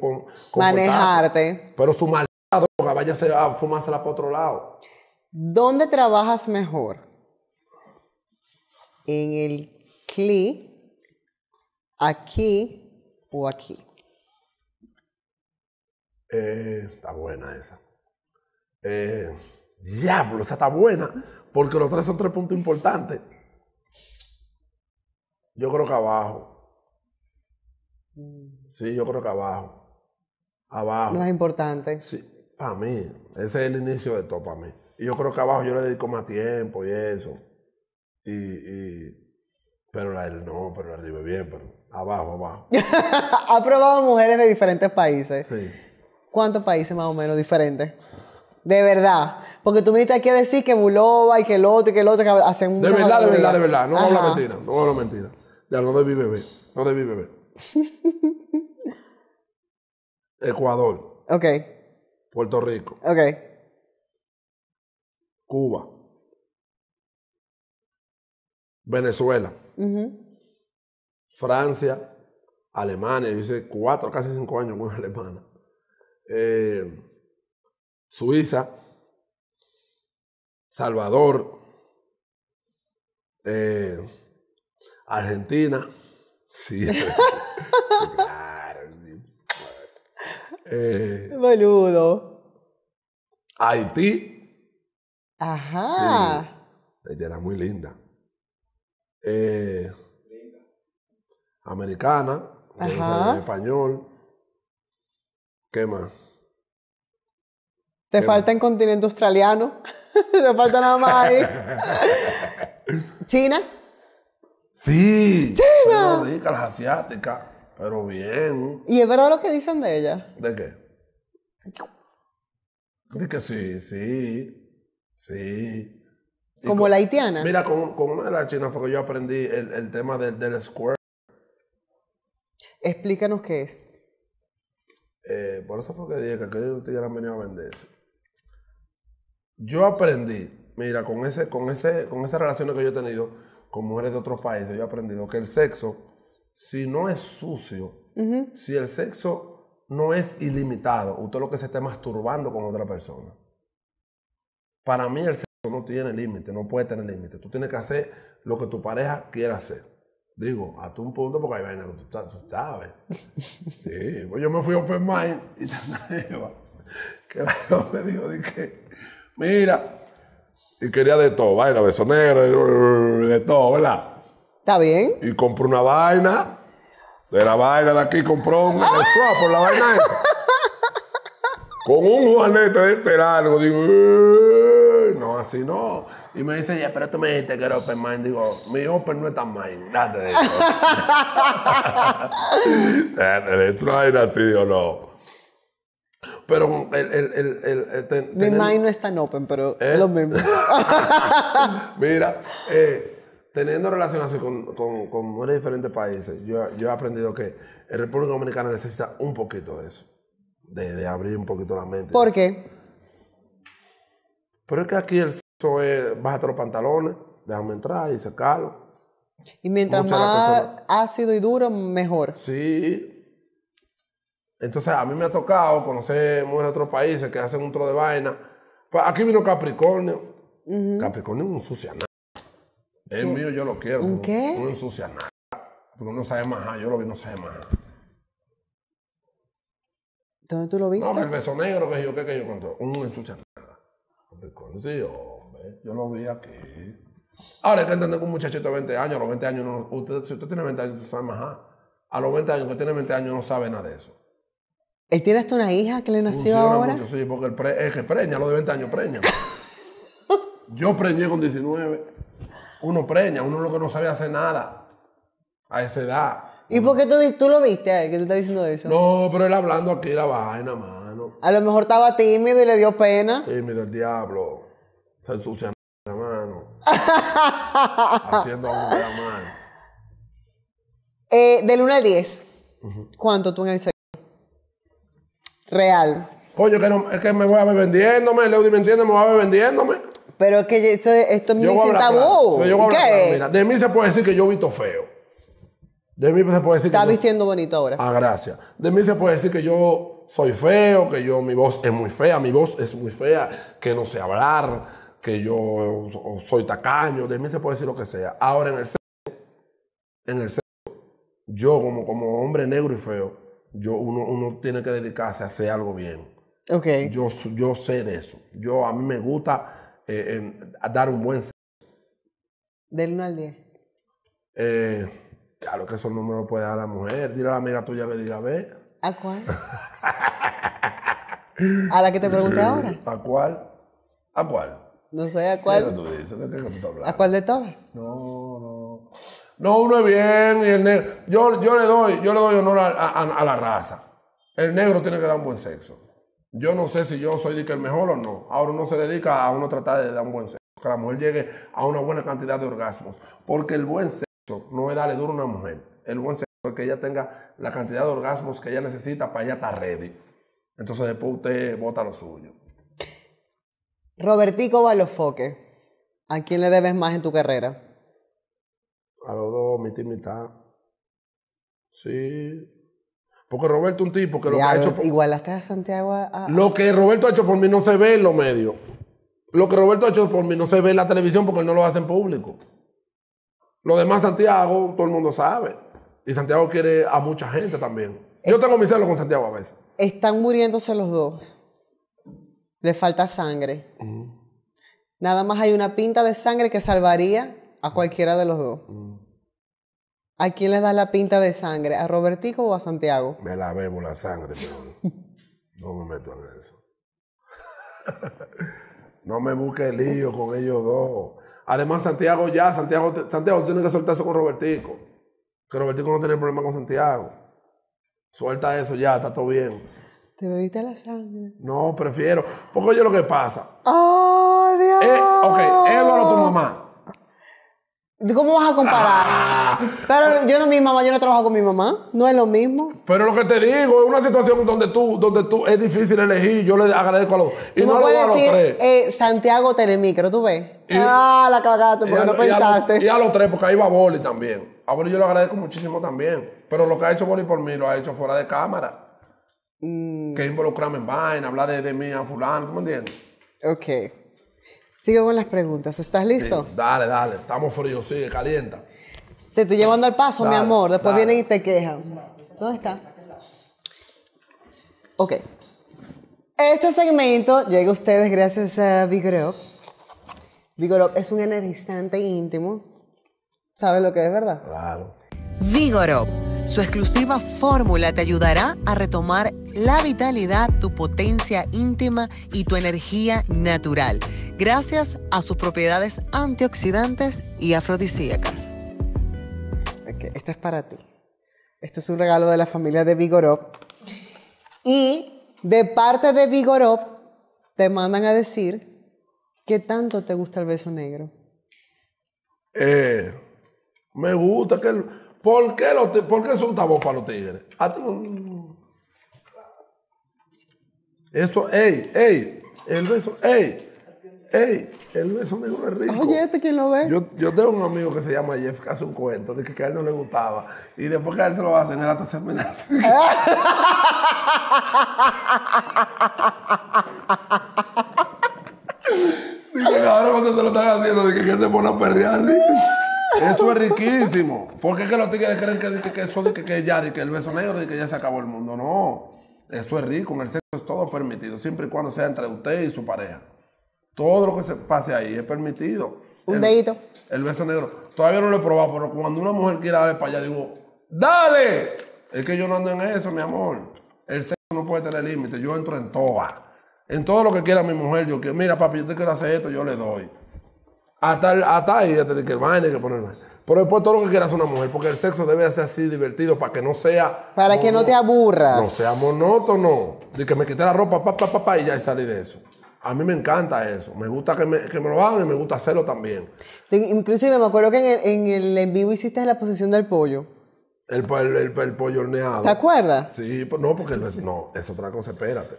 manejarte. Pero su maldita droga, vaya a fumársela por otro lado. ¿Dónde trabajas mejor? ¿En el CLI, aquí o aquí? Eh, está buena esa. Eh, diablo, esa está buena, porque los tres son tres puntos importantes. Yo creo que abajo. Sí, yo creo que abajo. Abajo. más importante. Sí, para mí. Ese es el inicio de todo para mí. Y yo creo que abajo yo le dedico más tiempo y eso. Y, pero la él no, pero la vive bien, pero abajo, abajo. [laughs] ha probado mujeres de diferentes países. Sí. ¿Cuántos países más o menos diferentes? De verdad. Porque tú me diste aquí a decir que Buloba y que el otro y que el otro que hacen un. De verdad, de verdad, de verdad. No hablo mentira. No hablo mentira. Ya no debí beber. No debí beber. Ecuador. Ok. Puerto Rico. Ok. Cuba. Venezuela. Francia. Alemania. Yo hice cuatro, casi cinco años con una alemana. Eh. Suiza, Salvador, eh, Argentina. [laughs] Sí. claro. Eh, Boludo. Haití. Ajá. Ella Haití era muy linda. Eh, americana. español. ¿Qué más? Te falta en continente australiano. [laughs] Te falta nada más ahí. [laughs] China. Sí. China. las asiáticas. Pero bien. ¿Y es verdad lo que dicen de ella? ¿De qué? De que sí, sí. Sí. Como la haitiana. Mira, con, con, una de las chinas fue que yo aprendí el, tema del, square. Explícanos qué es. Eh, por eso fue que dije que aquellos ya han venido a venderse. Yo aprendí, mira, con, ese, con, ese, con esas relaciones que yo he tenido con mujeres de otros países, yo he aprendido que el sexo, si no es sucio, si el sexo no es ilimitado, usted lo que se esté masturbando con otra persona. Para mí el sexo no tiene límite, no puede tener límite. Tú tienes que hacer lo que tu pareja quiera hacer. Digo, hasta un punto porque hay vaina que tú, sabes. Sí, pues yo me fui a Open Mind y tanta que la me dijo, dije, Mira. Y quería de todo, vaina, beso negro, de todo, ¿verdad? Está bien. Y compró una vaina. De la vaina de aquí compró un swap por la vaina [laughs] Con un juanete de este largo. Digo, no, así no. Y me dice, ya, pero tú me dijiste que era open mind. Digo, mi open no es tan mind. Date de esto. [laughs] [laughs] Date de esto. no. Pero el. ten, Mi mind no es tan open, pero es ¿Eh? lo mismo. [laughs] Mira, eh, teniendo relaciones con, diferentes países, yo, yo he aprendido que el República Dominicana necesita un poquito de eso. De, abrir un poquito la mente. ¿Por qué? Pero es que aquí el sexo es bájate los pantalones, déjame entrar y sacarlo. Y mientras más ácido y duro, mejor. Sí, entonces a mí me ha tocado conocer mujeres de otros países que hacen un tro de vaina. Pues, aquí vino Capricornio. Capricornio es un nada. El mío yo lo quiero. ¿Un qué? Un nada. Porque no sabe más, ah, yo lo vi, no sabe más. ¿Dónde tú lo viste? No, el beso negro, que yo qué, que yo conté. Un ensuciado. Capricornio, sí, hombre. Yo lo vi aquí. Ahora hay que entender que un muchachito de 20 años, a los 20 años, no, usted, si usted tiene 20 años, usted sabe más. Ah. A los 20 años, que tiene 20 años, no sabe nada de eso. Él tiene hasta una hija que le nació ahora. sí, porque el pre, es preña, lo de 20 años preña. [laughs] Yo preñé con 19. Uno preña, uno lo que no sabe hacer nada a esa edad. ¿Y por qué tú, lo viste a él que te está diciendo eso? No, pero él hablando aquí la vaina, mano. A lo mejor estaba tímido y le dio pena. Tímido el diablo. Se ensucia la mano. [laughs] Haciendo algo de la mano. del 1 al 10, ¿cuánto tú en el Real. Coño, que es que me voy a ver vendiéndome, Leo, me entiendes? me voy a ver vendiéndome. Pero es que eso, esto es mi tabú. ¿Qué? de mí se puede decir que yo he visto feo. De mí se puede decir Está que. Está vistiendo bonito ahora. Ah, gracias. De mí se puede decir que yo soy feo, que yo mi voz es muy fea, mi voz es muy fea, que no sé hablar, que yo soy tacaño. De mí se puede decir lo que sea. Ahora en el sexo, en el sexo, yo como, como hombre negro y feo, yo, uno, uno tiene que dedicarse a hacer algo bien. Okay. Yo, yo sé de eso. Yo, a mí me gusta eh, dar un buen Del 1 al 10. claro eh, que eso no me lo puede dar la mujer. Dile a la amiga tuya que diga, ve. ¿A cuál? [laughs] ¿A la que te pregunté ahora? ¿A cuál? ¿A cuál? No sé, ¿a cuál? ¿A cuál de todo No, no. No, uno es bien y el negro. Yo, le, doy, yo le doy honor a, la raza. El negro tiene que dar un buen sexo. Yo no sé si yo soy de que el mejor o no. Ahora uno se dedica a uno tratar de dar un buen sexo. Que la mujer llegue a una buena cantidad de orgasmos. Porque el buen sexo no es darle duro a una mujer. El buen sexo es que ella tenga la cantidad de orgasmos que ella necesita para ella estar ready. Entonces después usted vota lo suyo. Robertico Balofoque, ¿a quién le debes más en tu carrera? Mi mitad. Sí. Porque Roberto es un tipo que lo ha hecho. Igualaste a Santiago a, Lo que Roberto ha hecho por mí no se ve en los medios. Lo que Roberto ha hecho por mí no se ve en la televisión porque no lo hace en público. Lo demás, Santiago, todo el mundo sabe. Y Santiago quiere a mucha gente también. Yo tengo mis celos con Santiago a veces. Están muriéndose los dos. Le falta sangre. Nada más hay una pinta de sangre que salvaría a cualquiera de los dos. ¿A quién le da la pinta de sangre? ¿A Robertico o a Santiago? Me la bebo la sangre, pero no me meto en eso. [laughs] no me busque lío con ellos dos. Además, Santiago ya, Santiago, Santiago tiene que soltar eso con Robertico. Que Robertico no tiene problema con Santiago. Suelta eso ya, está todo bien. ¿Te bebiste la sangre? No, prefiero. Porque yo lo que pasa. ¡Oh, Dios! Eh, ok, Eduardo, tu mamá ¿Cómo vas a comparar? Ah. Pero yo no mi mamá, yo no trabajo con mi mamá, no es lo mismo. Pero lo que te digo, es una situación donde tú, donde tú es difícil elegir, yo le agradezco a los y no, puedes decir, Eh, Santiago Telemicro, ¿tú ves? ah, la cagaste porque no pensaste. Y a, los, tres, porque ahí va Boli también. A Boli yo le agradezco muchísimo también. Pero lo que ha hecho Boli por mí lo ha hecho fuera de cámara. Mm. Que involucrarme en vaina, hablar de, de mí a fulano, ¿tú me entiendes? Ok. Sigo con las preguntas. ¿Estás listo? dale, dale. Estamos fríos, sigue, calienta. Te estoy llevando al paso, mi amor. Después vienen y te quejan. ¿Dónde está? Ok. Este segmento llega a ustedes gracias a Vigorop. Vigorop es un energizante íntimo. ¿Sabes lo que es, verdad? Claro. Vigor su exclusiva fórmula te ayudará a retomar la vitalidad, tu potencia íntima y tu energía natural, gracias a sus propiedades antioxidantes y afrodisíacas. Okay, es para ti. Este es un regalo de la familia de Vigorop. Y de parte de Vigorop te mandan a decir qué tanto te gusta el beso negro. Eh, me gusta que el ¿Por qué, ¿Por qué son tabú para los tigres? Ah, Eso, ey, ey, el beso, ey, ey, el beso me es rico. Oye, este quién lo ve. Yo, yo, tengo un amigo que se llama Jeff que hace un cuento de que, a él no le gustaba. Y después que a él se lo va a él hasta se Dice que ahora cuando se lo están haciendo, de que él se pone a perrear así. Eso es riquísimo. Porque es que los tigres creen que, que, que eso que, ya, que el beso negro, de que ya se acabó el mundo. No. Eso es rico. En el sexo es todo permitido, siempre y cuando sea entre usted y su pareja. Todo lo que se pase ahí es permitido. Un dedito. El beso negro. Todavía no lo he probado, pero cuando una mujer quiere darle para allá, digo, ¡dale! Es que yo no ando en eso, mi amor. El sexo no puede tener límite. Yo entro en todo. En todo lo que quiera mi mujer, yo quiero, mira papi, yo te quiero hacer esto, yo le doy hasta tal, ya te que vaina hay que poner Pero después todo lo que quieras una mujer, porque el sexo debe ser así divertido para que no sea. Para que no te aburras. No sea monótono. De que me quité la ropa, pa, papá pa, y ya salí de eso. A mí me encanta eso. Me gusta que me, lo hagan y me gusta hacerlo también. Inclusive me acuerdo que en el en, vivo hiciste la posición del pollo. El, el, el, pollo horneado. ¿Te acuerdas? Sí, no, porque el beso, no, es otra cosa, espérate.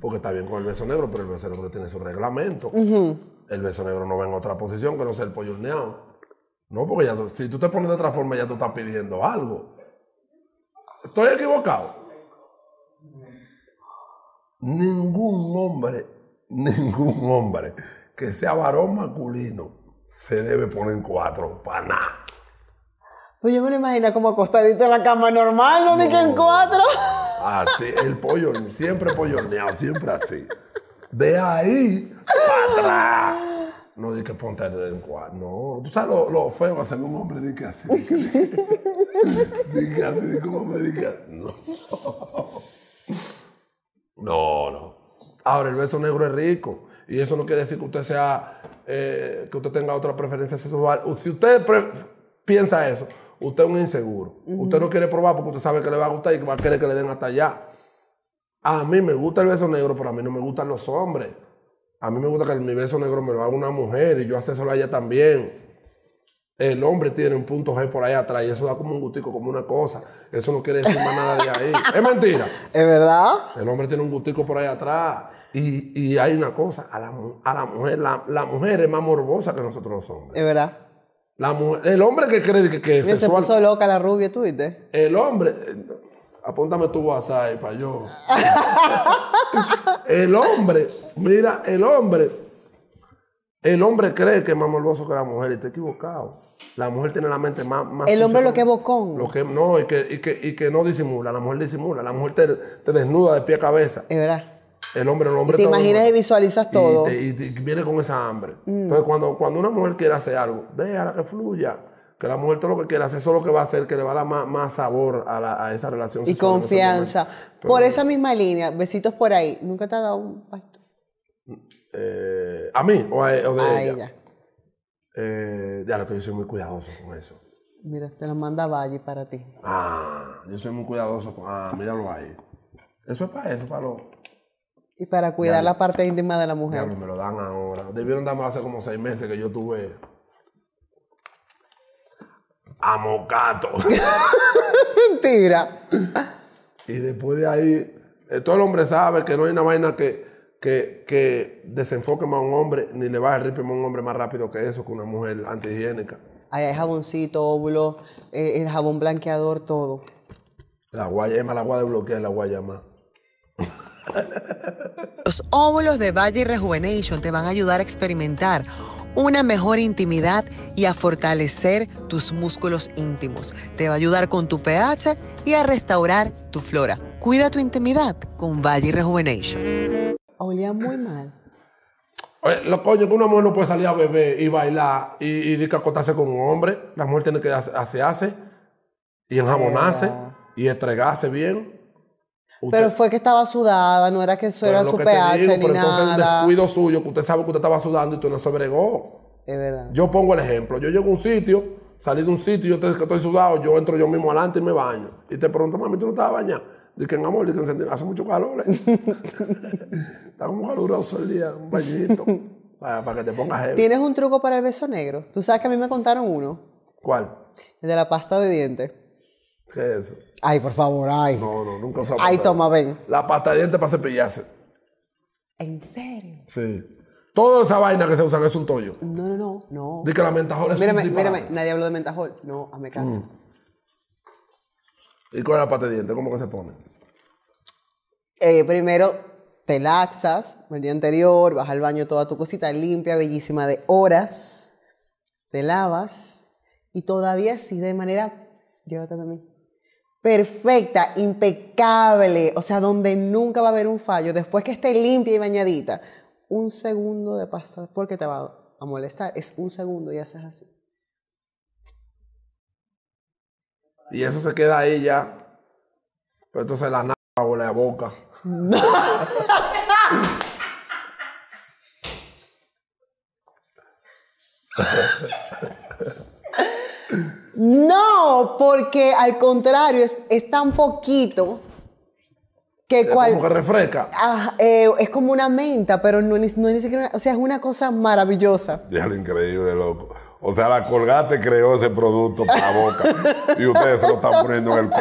Porque está bien con el beso negro, pero el beso negro tiene su reglamento. ajá el beso negro no va en otra posición que no sea el pollo horneado. No, porque si tú te pones de otra forma, ya tú estás pidiendo algo. ¿Estoy equivocado? Ningún hombre, [laughs] ningún hombre que sea varón masculino se debe poner en cuatro, para nada. Pues yo me lo imagino como acostadito en la cama normal, no, me ni que en cuatro. Así, el pollo, siempre pollo horneado, siempre así. De ahí para atrás. No dije ponte un cuadro. No, tú sabes lo, lo feo hacer un hombre de que así. De que, de así, [laughs] de que un hombre de así. No. No, no. Ahora, el beso negro es rico. Y eso no quiere decir que usted sea, eh, que usted tenga otra preferencia sexual. Si usted piensa eso, usted es un inseguro. Usted no quiere probar porque usted sabe que le va a gustar y que va a querer que le den hasta allá. A mí me gusta el beso negro, pero a mí no me gustan los hombres. A mí me gusta que mi beso negro me lo haga una mujer y yo eso a ella también. El hombre tiene un punto G por ahí atrás y eso da como un gustico, como una cosa. Eso no quiere decir más nada de ahí. [laughs] Es mentira. ¿Es verdad? El hombre tiene un gustico por ahí atrás. Y, hay una cosa, a la, mujer, la, mujer es más morbosa que nosotros los hombres. Es verdad. el hombre que cree que, que es Se puso loca la rubia, ¿tú viste? El hombre apóntame tu WhatsApp eh, para yo. [laughs] el hombre, mira, el hombre, el hombre cree que es más morboso que la mujer y está equivocado. La mujer tiene la mente más. el hombre lo que es bocón. Lo que, no, y que, no disimula. La mujer disimula. La mujer te, desnuda de pie a cabeza. Es verdad. El hombre, el hombre. Y te imaginas y visualizas todo. Y, viene con esa hambre. Mm. Entonces, cuando, cuando una mujer quiere hacer algo, déjala que fluya. Que la mujer todo lo que quiera hacer, eso es lo que va a hacer, que le va a dar más, sabor a, esa relación. Y confianza. por esa misma línea, besitos por ahí, ¿nunca te ha dado un pacto? Eh, ¿A mí o, a, a ella? Eh, ya lo que yo soy muy cuidadoso con eso. Mira, te lo manda Valle para ti. Ah, yo soy muy cuidadoso con... Ah, míralo ahí. Eso es para eso, para lo... Y para cuidar la parte íntima de la mujer. Ya, me lo dan ahora. Debieron darme hace como seis meses que yo tuve Amocato. [laughs] Mentira. Y después de ahí, eh, todo el hombre sabe que no hay una vaina que, que, que desenfoque más a un hombre, ni le baje el ritmo a un hombre más rápido que eso, que una mujer antihigiénica. Ahí hay jaboncito, óvulo, el eh, eh, jabón blanqueador, todo. La guayama, la de bloquea la guayama. Los óvulos de Valle Rejuvenation te van a ayudar a experimentar una mejor intimidad y a fortalecer tus músculos íntimos. Te va a ayudar con tu pH y a restaurar tu flora. Cuida tu intimidad con Valle Rejuvenation. Olía muy mal. Oye, lo coño, que una mujer no puede salir a beber y bailar y, y con un hombre. La mujer tiene que asearse y enjabonarse y entregarse bien pero fue que estaba sudada, no era que eso era su pH digo, ni pero nada. Entonces, un descuido suyo, que usted sabe que usted estaba sudando y tú no sobregó. Es verdad. Yo pongo el ejemplo. Yo llego a un sitio, salí de un sitio, yo te, que estoy sudado, yo entro yo mismo adelante y me baño. Y te pregunto, mami, ¿tú no estabas bañada? en amor, dicen, hace mucho calor. ¿eh? [laughs] Está como caluroso el día, un bañito. para, que te pongas ¿Tienes un truco para el beso negro? Tú sabes que a mí me contaron uno. ¿Cuál? El de la pasta de dientes. ¿Qué es eso? Ay, por favor, ay. No, no, nunca usamos. Ay, toma, ven. La pasta de dientes para cepillarse. ¿En serio? Sí. Toda esa vaina que se usa es un toyo. No, no, no, no. Dice que la mentajol es mírame, un disparate. Mírame, nadie habló de mentajol. No, hazme canso. Mm. ¿Y cuál es la pasta de dientes? ¿Cómo que se pone? Eh, primero, te laxas el día anterior, vas al baño, toda tu cosita limpia, bellísima de horas, te lavas y todavía así de manera, llévate a mí, perfecta, impecable, o sea, donde nunca va a haber un fallo, después que esté limpia y bañadita, un segundo de pasar, porque te va a molestar, es un segundo y haces así. Y eso se queda ahí ya. Pero entonces la nada o la boca. No. [laughs] No, porque al contrario, es, es tan poquito que cual, como que refresca. Ah, eh, es como una menta, pero no, es ni siquiera. o sea, es una cosa maravillosa. Ya lo increíble, loco. O sea, la Colgate creó ese producto para la boca. y ustedes se lo están poniendo en el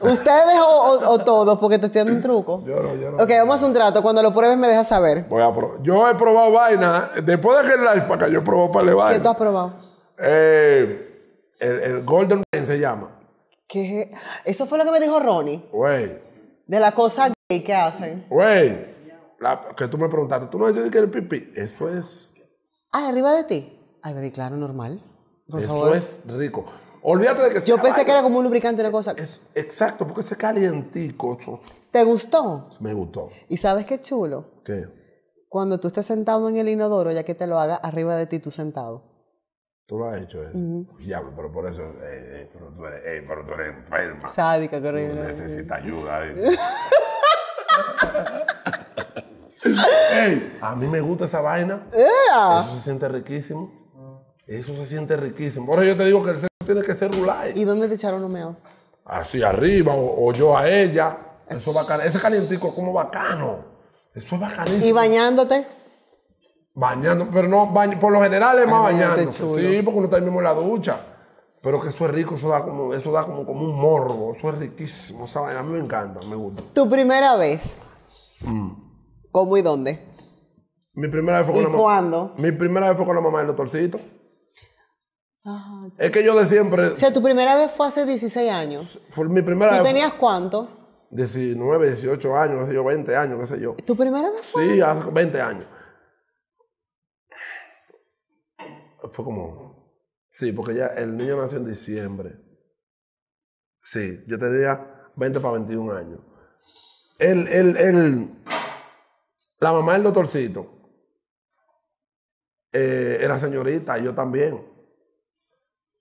¿Ustedes o, todos? Porque te estoy dando un truco. Yo no, yo no. Ok, vamos a hacer un trato. Cuando lo pruebes me dejas saber. Voy a yo he probado vaina. Después de que el live para acá, yo he probado para el vaina. ¿Qué tú has probado? Eh el, Golden Rain se llama. Eso fue lo que me dijo Ronnie. Güey. De la cosa gay que hacen. Güey. Que tú me preguntaste, ¿tú no has que el pipí? Eso es. Ah, arriba de ti. Ay, di claro, normal. Por es rico. Olvídate de que Yo pensé que era como un lubricante, una cosa. Es, exacto, porque se calientico. ¿Te gustó? Me gustó. ¿Y sabes qué chulo? ¿Qué? Cuando tú estés sentado en el inodoro, ya que te lo haga arriba de ti tú sentado. Tú lo has hecho eso. ¿eh? Diablo, pero por eso, eh, eh pero, tú eres, eh, pero, tú eres, enferma. Sádica, correcto. Necesitas ayuda. [laughs] Ey, a mí me gusta esa vaina. Eso se siente riquísimo. Eso se siente riquísimo. Por eso yo te digo que el sexo tiene que ser rulay. ¿Y dónde te echaron los Así arriba, o, yo a ella. Eso es bacano. Ese calientico es como bacano. Eso es bacanísimo. ¿Y bañándote? Bañando, pero no, por lo general es ah, más bañando. Sí, porque uno está ahí mismo en la ducha. Pero que eso es rico, eso da como, eso da como, como un morbo, eso es riquísimo. a mí me encanta, me gusta. ¿Tu primera vez? Mm. ¿Cómo y dónde? Mi primera vez fue con la ¿Cuándo? Mi primera vez fue con la mamá del doctorcito. Es que yo de siempre. O sea, tu primera vez fue hace 16 años. Fue mi primera vez. ¿Tú tenías cuánto? 19, 18 años, qué sé yo, 20 años, qué sé yo. ¿Tu primera vez fue? Sí, hace 20 años. Fue como. Sí, porque ya el niño nació en diciembre. Sí, yo tenía 20 para 21 años. Él, La mamá del doctorcito eh, era señorita, yo también.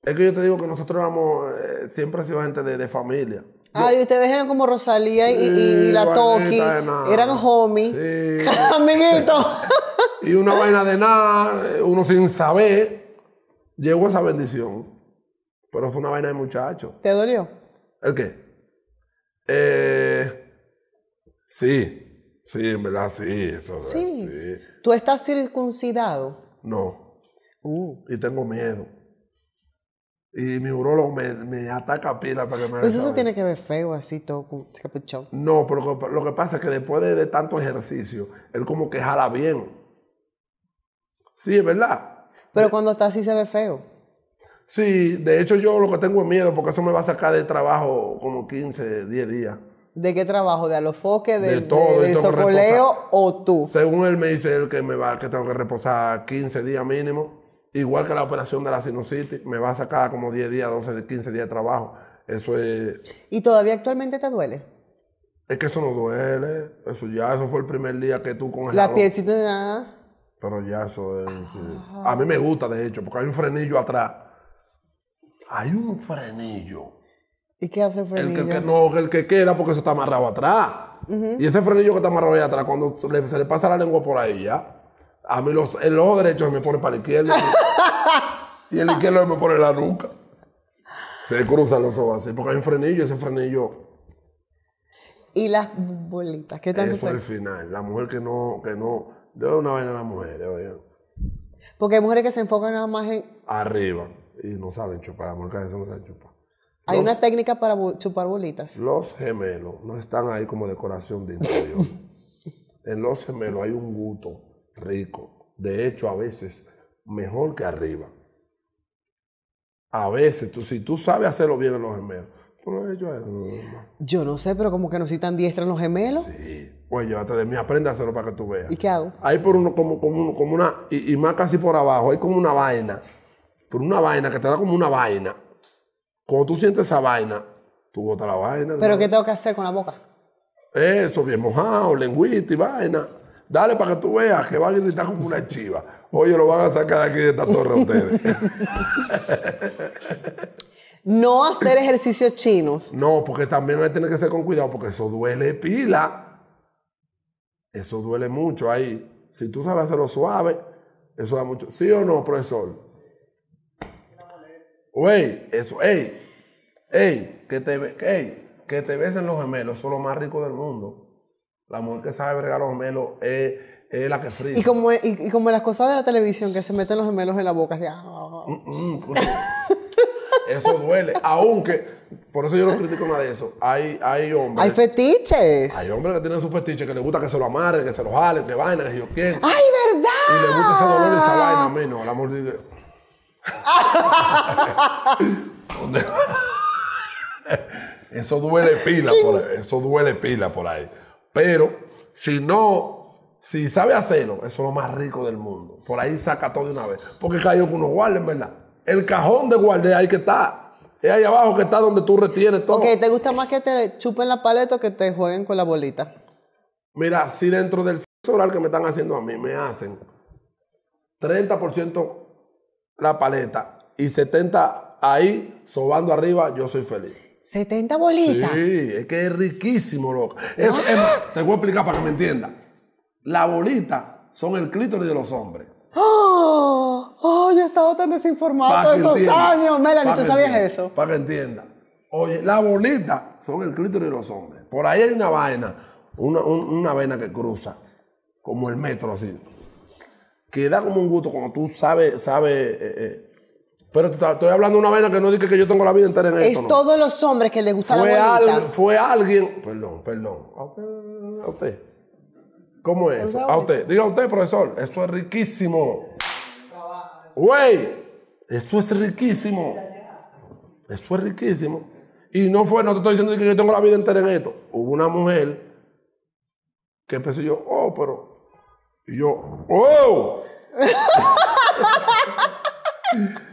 Es que yo te digo que nosotros éramos, eh, siempre ha sido gente de, familia. Ah, y ustedes eran como Rosalía y, la Toki. Eran homies. Sí. Amiguitos. [laughs] y una vaina de nada, eh, uno sin saber, llegó esa bendición. Pero fue una vaina de muchacho. ¿Te dolió? ¿El qué? Eh, sí, sí, en verdad, sí. ¿Tú estás circuncidado? No. Uh. Y tengo miedo. Y mi urologo me, me ataca pila para que me ¿Pero pues eso tiene que ver feo, así todo capuchón. No, pero lo que pasa es que después de, tanto ejercicio, él como que jala bien. Sí, es verdad. Pero cuando está así se ve feo. Sí, de hecho yo lo que tengo es miedo porque eso me va a sacar de trabajo como 15, 10 días. ¿De qué trabajo? ¿De alofoque? ¿De, de todo? el socoleo o tú? Según él me dice, que me va, que tengo que reposar 15 días mínimo. Igual que la operación de la sinusitis, me va a sacar como 10 días, 12, 15 días de trabajo. Eso es... ¿Y todavía actualmente te duele? Es que eso no duele. Eso ya, eso fue el primer día que tú con el La piecita de nada. Pero ya eso es... Ah. A mí me gusta, de hecho, porque hay un frenillo atrás. Hay un frenillo. ¿Y qué hace el frenillo? El que, el que queda porque eso está amarrado atrás. Y ese frenillo que está amarrado ahí atrás, cuando se le pasa la lengua por ahí ya, a mí los, el ojo derecho me pone para la izquierda. y el izquierdo me pone la nuca. Se cruzan los ojos así, porque hay un frenillo, ese frenillo. Y las bolitas, ¿qué tal? Eso es el final. La mujer que no, que no. Yo una vaina a las mujeres, Porque hay mujeres que se enfocan nada más en. Arriba. Y no saben chupar, la mujer que no saben chupar. Hay una técnica para chupar bolitas. Los gemelos no están ahí como decoración de interior. [laughs] en los gemelos hay un gusto rico. De hecho, a veces mejor que arriba. A veces, tú, si tú sabes hacerlo bien en los gemelos, tú lo has hecho eso. Yo no sé, pero como que no soy tan diestra en los gemelos. Sí. Pues llévate de mí, aprende a hacerlo para que tú veas. ¿Y qué hago? Hay por uno, como, como, una, y, más casi por abajo, hay como una vaina. Por una vaina que te da como una vaina. Cuando tú sientes esa vaina, tú botas la vaina. ¿Pero qué tengo que hacer con la boca? Eso, bien mojado, lengüita y vaina. Dale para que tú veas que van a gritar como una chiva. Oye, lo van a sacar de aquí de esta torre ustedes. [laughs] no hacer ejercicios chinos. No, porque también hay que tener que ser con cuidado, porque eso duele pila. Eso duele mucho ahí. Si tú sabes hacerlo suave, eso da mucho. ¿Sí o no, profesor? Oye, eso, ey, ey, que te, ey, que te besen los gemelos, son los más ricos del mundo. La mujer que sabe bregar los gemelos es, la que fría. Y como, y, como las cosas de la televisión, que se meten los gemelos en la boca, así. Ah, ah, ah. Mm, mm, pues, eso duele. Aunque, por eso yo no critico nada de eso. Hay, hay hombres. Hay fetiches. Hay hombres que tienen sus fetiches, que les gusta que se lo amarren, que se lo jalen, que vaina, que yo quiero. ¡Ay, verdad! Y les gusta ese dolor y esa vaina. A mí no, La dice. [laughs] [laughs] eso duele pila por ahí. Eso duele pila por ahí. Pero si no, si sabe hacerlo, eso es lo más rico del mundo. Por ahí saca todo de una vez. Porque cayó con unos guardias, ¿verdad? El cajón de guardes ahí que está. Es ahí abajo que está donde tú retienes todo. Ok, ¿te gusta más que te chupen la paleta o que te jueguen con la bolita? Mira, si dentro del sexo oral que me están haciendo a mí me hacen 30% la paleta y 70% ahí, sobando arriba, yo soy feliz. 70 bolitas. Sí, es que es riquísimo, loco. te voy a explicar para que me entienda Las bolitas son el clítoris de los hombres. ¡Oh! ¡Oh yo he estado tan desinformado todos estos años. Melanie, ¿tú sabías eso? Para que entienda Oye, las bolitas son el clítoris de los hombres. Por ahí hay una vaina, una, vaina que cruza, como el metro así, que da como un gusto cuando tú sabes, sabes. Eh, eh, pero estoy hablando de una vena que no dije que yo tengo la vida entera en esto. Es todos los hombres que le gusta la fue alguien. Perdón, perdón. A usted. ¿Cómo es eso? A usted. Diga a usted, profesor. Esto es riquísimo. Güey. Esto es riquísimo. Esto es riquísimo. Y no fue, no te estoy diciendo que yo tengo la vida entera en esto. Hubo una mujer que empezó yo, oh, pero. Y yo, oh. [laughs] [laughs]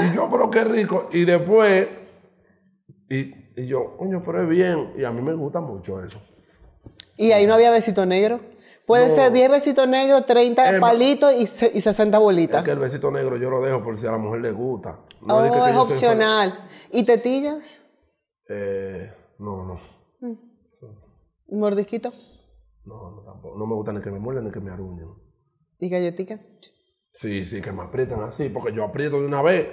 Y yo, pero qué rico. Y después, y, yo, coño, pero es bien. Y a mí me gusta mucho eso. ¿Y ahí no había besito negro? Puede ser 10 besitos negros, 30 palitos y, 60 bolitas. Es que el besito negro yo lo dejo por si a la mujer le gusta. No oh, es, opcional. ¿Y tetillas? Eh, no, no. Mm. ¿Mordisquito? No, no tampoco. No me gusta ni que me mueran ni que me aruñen. ¿Y galletica? Sí, sí, que me aprietan así, porque yo aprieto de una vez.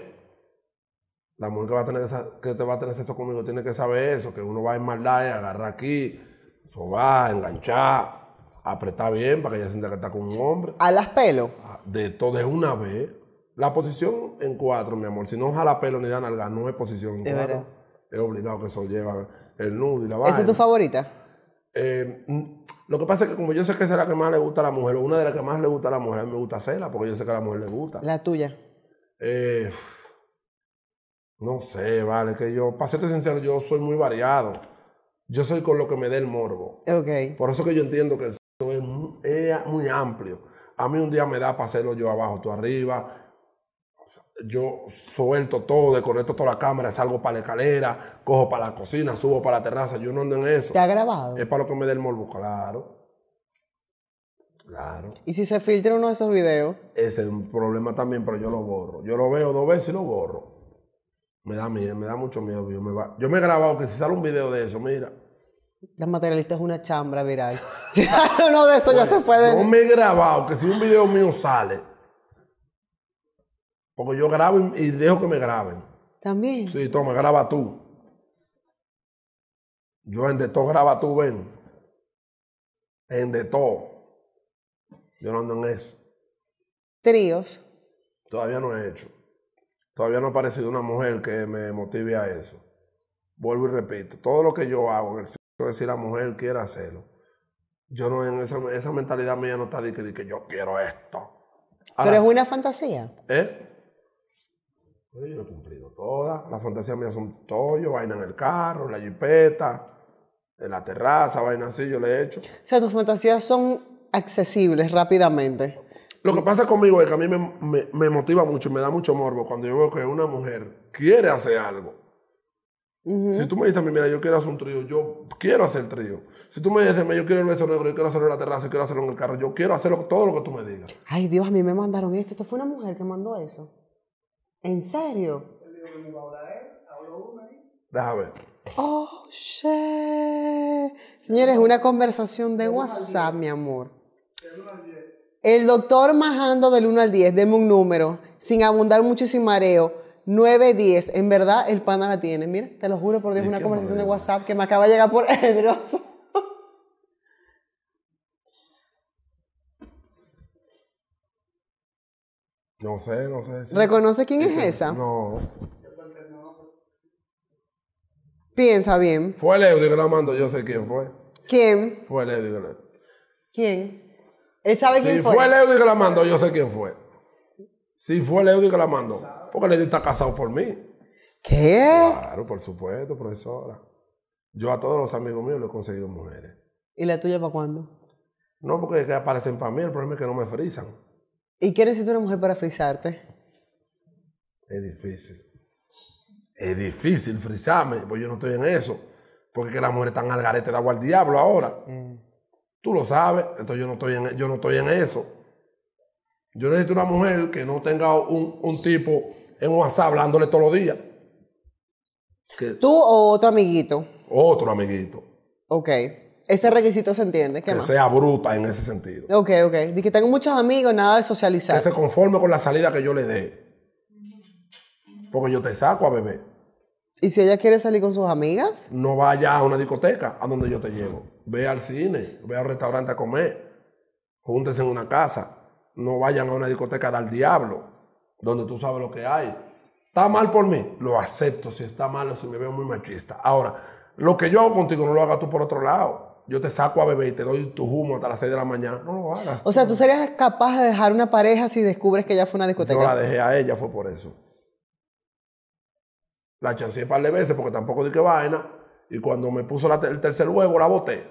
La mujer que va a tener que, te va a tener sexo conmigo tiene que saber eso, que uno va a maldad y agarrar aquí, sobar, enganchar, apretar bien para que ella sienta que está con un hombre. ¿A las pelos? Ah, de todo, de una vez. La posición en cuatro, mi amor. Si no jala pelo ni da nalga, no es posición en cuatro. Es obligado que eso lleva el nudo y la baja. ¿Esa es tu favorita? Eh, lo que pasa es que como yo sé que esa es la que más le gusta a la mujer, o una de las que más le gusta a la mujer, a mí me gusta hacerla, porque yo sé que a la mujer le gusta. ¿La tuya? Eh, no sé, vale, que yo, para serte sincero, yo soy muy variado. Yo soy con lo que me dé el morbo. Ok. Por eso que yo entiendo que el sexo es muy amplio. A mí un día me da para hacerlo yo abajo, tú arriba yo suelto todo, desconecto toda la cámara, salgo para la escalera, cojo para la cocina, subo para la terraza, yo no ando en eso. ¿Te ha grabado? Es para lo que me dé el morbo, claro. Claro. ¿Y si se filtra uno de esos videos? Ese es un problema también, pero yo lo borro. Yo lo veo dos veces y lo borro. Me da miedo, me da mucho miedo. Yo me, he grabado que si sale un video de eso, mira. La materialista es una chambra viral. [laughs] si uno de eso ya se puede No me he grabado que si un video mío sale, porque yo grabo y, dejo que me graben. También. Sí, toma, graba tú. Yo en de todo graba tú, ven. En de todo. Yo no ando en eso. Tríos. Todavía no he hecho. Todavía no ha aparecido una mujer que me motive a eso. Vuelvo y repito, todo lo que yo hago en el sexo es si la mujer quiere hacerlo. Yo no, en esa, mentalidad mía no está de que, yo quiero esto. Pero es una fantasía. ¿Eh? Yo yo he cumplido todas. Las fantasías mías son yo, vaina en el carro, la jipeta, en la terraza, vaina así, yo le he hecho. O sea, tus fantasías son accesibles rápidamente. Lo que pasa conmigo es que a mí me, me, motiva mucho y me da mucho morbo cuando yo veo que una mujer quiere hacer algo. Si tú me dices, a mí, mira, yo quiero hacer un trío, yo quiero hacer trío. Si tú me dices, yo quiero el beso negro, yo quiero hacerlo en la terraza, yo quiero hacerlo en el carro, yo quiero hacer todo lo que tú me digas. Ay, Dios, a mí me mandaron esto. Esto fue una mujer que mandó eso. ¿En serio? Déjame Oh, shit. Señores, una conversación de WhatsApp, mi amor. El doctor majando del 1 al 10, deme un número, sin abundar mucho y sin mareo. 9, 10. En verdad, el pana la tiene. Mira, te lo juro por Dios, una conversación de WhatsApp que me acaba de llegar por el [laughs] No sé, no sé. ¿Reconoce quién es, esa? No. Piensa bien. Fue Leudy que la yo sé quién fue. ¿Quién? Fue Leudy que la ¿Quién? ¿Él sabe quién fue? Si fue Leudy que la yo sé quién fue. Si fue Leudy que la mandó. Porque Leudy está casado por mí. ¿Qué? Claro, por supuesto, profesora. Yo a todos los amigos míos le he conseguido mujeres. ¿Y la tuya para cuándo? No, porque aparecen para mí, el problema es que no me frisan. ¿Y qué necesita una mujer para frisarte? Es difícil. Es difícil frisarme, pues yo no estoy en eso. Porque que la mujer están al garete de agua al diablo ahora. Mm. Tú lo sabes, entonces yo no estoy en, yo no estoy en eso. Yo necesito una mujer que no tenga un, tipo en WhatsApp hablándole todos los días. ¿Tú o otro amiguito? Otro amiguito. Ok. Ese requisito se entiende. que sea bruta en ese sentido. Ok, ok. Y que tengo muchos amigos, nada de socializar. Que se conforme con la salida que yo le dé. Porque yo te saco a bebé ¿Y si ella quiere salir con sus amigas? No vaya a una discoteca, a donde yo te llevo. Ve al cine, ve al restaurante a comer. Júntese en una casa. No vayan a una discoteca del diablo, donde tú sabes lo que hay. ¿Está mal por mí? Lo acepto si está mal o si me veo muy machista. Ahora, lo que yo hago contigo no lo hagas tú por otro lado yo te saco a beber y te doy tu humo hasta las 6 de la mañana. No lo hagas. O sea, tú serías capaz de dejar una pareja si descubres que ella fue una discoteca. Yo la dejé a ella, fue por eso. La chancé un par de veces porque tampoco di que vaina. Y cuando me puso la el tercer huevo, la boté.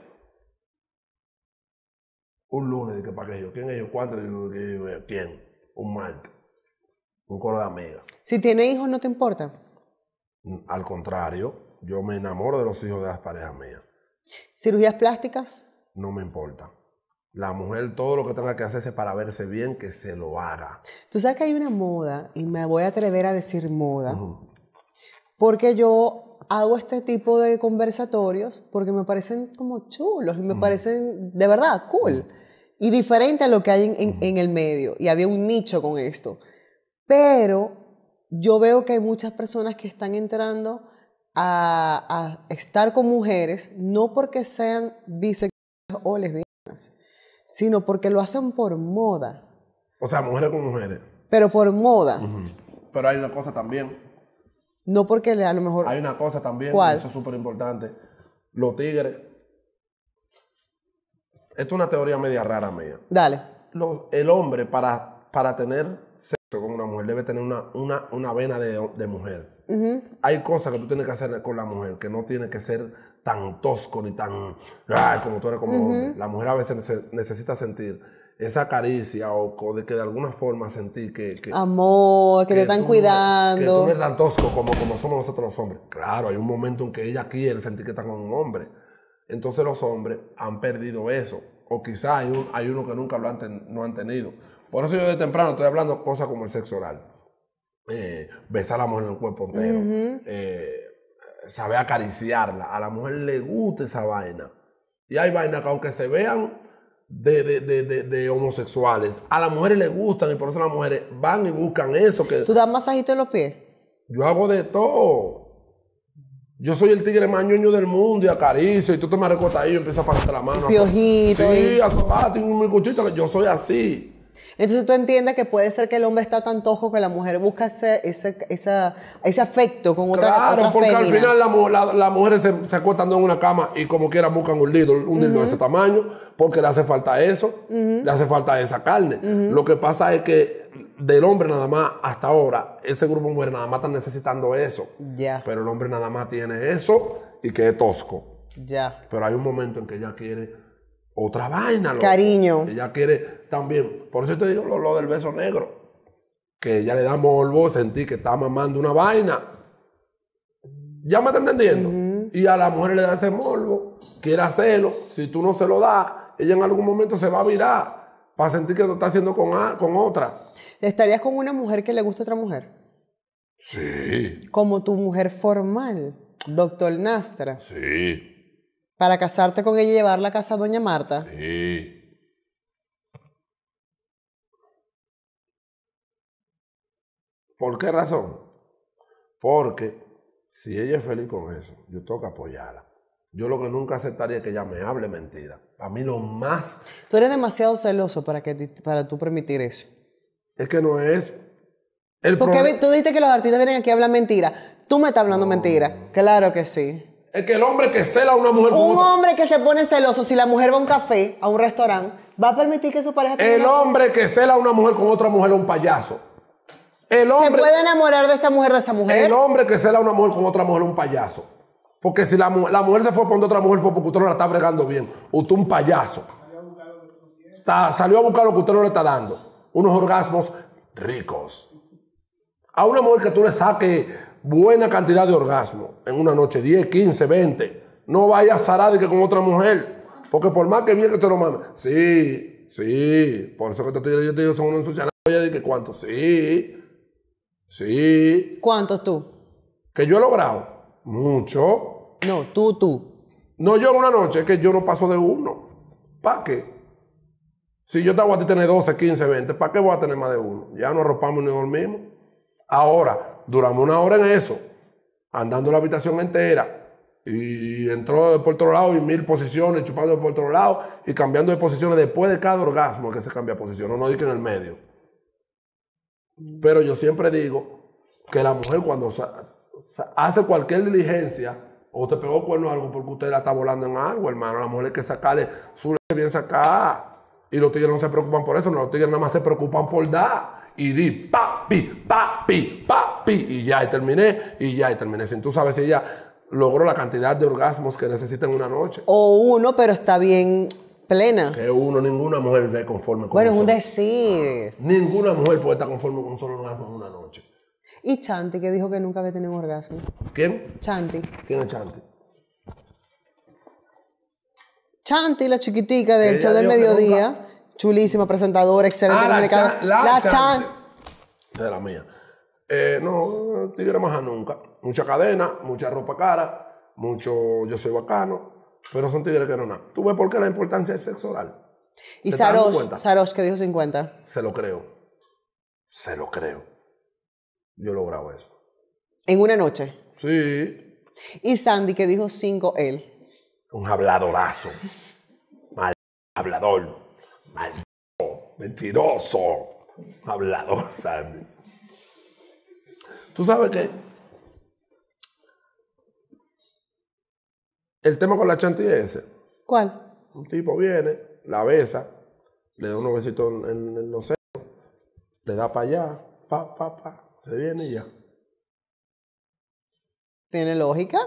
Un lunes, dije, ¿para qué yo? ¿Quién ellos? ¿Cuánto? Dije, ¿quién? Un martes. Un coro de amiga. Si tiene hijos, ¿no te importa? Al contrario, yo me enamoro de los hijos de las parejas mías. ¿Cirugías plásticas? No me importa. La mujer todo lo que tenga que hacerse para verse bien, que se lo haga. Tú sabes que hay una moda, y me voy a atrever a decir moda, porque yo hago este tipo de conversatorios porque me parecen como chulos y me parecen de verdad cool y diferente a lo que hay en el medio. Y había un nicho con esto. Pero yo veo que hay muchas personas que están entrando a, estar con mujeres, no porque sean bisexuales o lesbianas, sino porque lo hacen por moda. O sea, mujeres con mujeres. Pero por moda. Pero hay una cosa también. No porque a lo mejor. Hay una cosa también, eso es súper importante. Los tigres. Esto es una teoría media rara mía. Dale. el hombre, para, para tener con una mujer debe tener una, una, una vena de, mujer. Hay cosas que tú tienes que hacer con la mujer que no tiene que ser tan tosco ni tan como tú eres como La mujer a veces necesita sentir esa caricia o, de que de alguna forma sentir que... Amor, que, te están cuidando. Que tú no eres tan tosco como, como somos nosotros los hombres. Claro, hay un momento en que ella quiere sentir que está con un hombre. Entonces los hombres han perdido eso. O quizá hay, uno que nunca lo han no han tenido. Por eso yo de temprano estoy hablando cosas como el sexo oral. Eh, besar a la mujer en el cuerpo entero. Eh, saber acariciarla. A la mujer le gusta esa vaina. Y hay vainas que aunque se vean de, de, homosexuales, a las mujeres les gustan y por eso las mujeres van y buscan eso. ¿Tú das masajito en los pies? Yo hago de todo. Yo soy el tigre más ñoño del mundo y acaricio y tú te me ahí y empiezas a pasarte la mano. Piojito. Sí, y... a un cuchito. yo soy así. Entonces tú entiendes que puede ser que el hombre está tan tosco que la mujer busca ese, afecto con otra Claro, porque al final la, la, mujer se, se acuestan en una cama y como quiera buscan un lindo un de ese tamaño, porque le hace falta eso, le hace falta esa carne. Lo que pasa es que del hombre nada más hasta ahora, ese grupo de mujeres nada más está necesitando eso. Pero el hombre nada más tiene eso y que tosco. Ya. Pero hay un momento en que ella quiere otra vaina. Loco. Cariño. Ella quiere también. Por eso te digo lo, del beso negro. Que ella le da morbo, sentir que está mamando una vaina. Ya me está entendiendo. Y a la mujer le da ese morbo, quiere hacerlo. Si tú no se lo das, ella en algún momento se va a mirar para sentir que lo está haciendo con, con otra. ¿Estarías con una mujer que le gusta otra mujer? Sí. Como tu mujer formal, doctor Nastra. Sí para casarte con ella y llevarla a casa a Doña Marta. Sí. ¿Por qué razón? Porque si ella es feliz con eso, yo tengo que apoyarla. Yo lo que nunca aceptaría es que ella me hable mentira. A mí lo más... Tú eres demasiado celoso para, que, para tú permitir eso. Es que no es... El Porque tú dijiste que los artistas vienen aquí a hablar mentira. Tú me estás hablando mentira. Claro que sí. Es que el hombre que cela a una mujer con Un hombre que se pone celoso, si la mujer va a un café, a un restaurante, ¿va a permitir que su pareja El hombre que cela a una mujer con otra mujer es un payaso. El hombre, ¿Se puede enamorar de esa mujer de esa mujer? El hombre que cela a una mujer con otra mujer es un payaso. Porque si la, mujer se fue con otra mujer fue porque usted no la está bregando bien. Usted un payaso. Está, salió a buscar lo que usted no le está dando. Unos orgasmos ricos. A una mujer que tú le saques buena cantidad de orgasmo en una noche, 10, 15, 20. No vaya a de que con otra mujer, porque por más que bien que te lo mames sí, sí, por eso que te estoy yo te digo, son unos ensuciados que cuántos, sí, sí. ¿Cuántos tú? Que yo he logrado, mucho. No, tú, tú. No, yo en una noche, es que yo no paso de uno. ¿Para qué? Si yo te voy a tener 12, 15, 20, ¿para qué voy a tener más de uno? Ya no arropamos ni dormimos. Ahora, duramos una hora en eso, andando la habitación entera. Y entró por otro lado y mil posiciones, chupando por otro lado y cambiando de posiciones después de cada orgasmo que se cambia de posición. No, no en el medio. Mm. Pero yo siempre digo que la mujer cuando hace cualquier diligencia o te pegó cuerno algo porque usted la está volando en algo, hermano. La mujer que sacarle su bien sacada. Y los tigres no se preocupan por eso, los tigres nada más se preocupan por dar y di papi, papi, papi, y ya terminé, y ya y terminé. Sin tú sabes si ella logró la cantidad de orgasmos que necesita en una noche. O uno, pero está bien plena. Que uno, ninguna mujer ve conforme con Bueno, es un decir. Ninguna mujer puede estar conforme con solo orgasmo en una noche. Y Chanti, que dijo que nunca había tenido un orgasmo. ¿Quién? Chanti. ¿Quién es Chanti? Chanti, la chiquitica de hecho del mediodía chulísima presentadora, excelente ah, La, Chan. De la mía. Eh, no, Tigre a nunca. Mucha cadena, mucha ropa cara, mucho yo soy bacano, pero son tigres que no nada. ¿Tú ves por qué la importancia es sexo oral? Y Saros, que dijo 50. Se lo creo. Se lo creo. Yo logrado eso. ¿En una noche? Sí. Y Sandy, que dijo 5 él. Un habladorazo. [laughs] Mal hablador mentiroso, hablador, [laughs] Tú sabes que el tema con la chantilla es ese. ¿Cuál? Un tipo viene, la besa, le da unos besitos en, el los le da para allá, pa, pa, pa, se viene y ya. ¿Tiene lógica?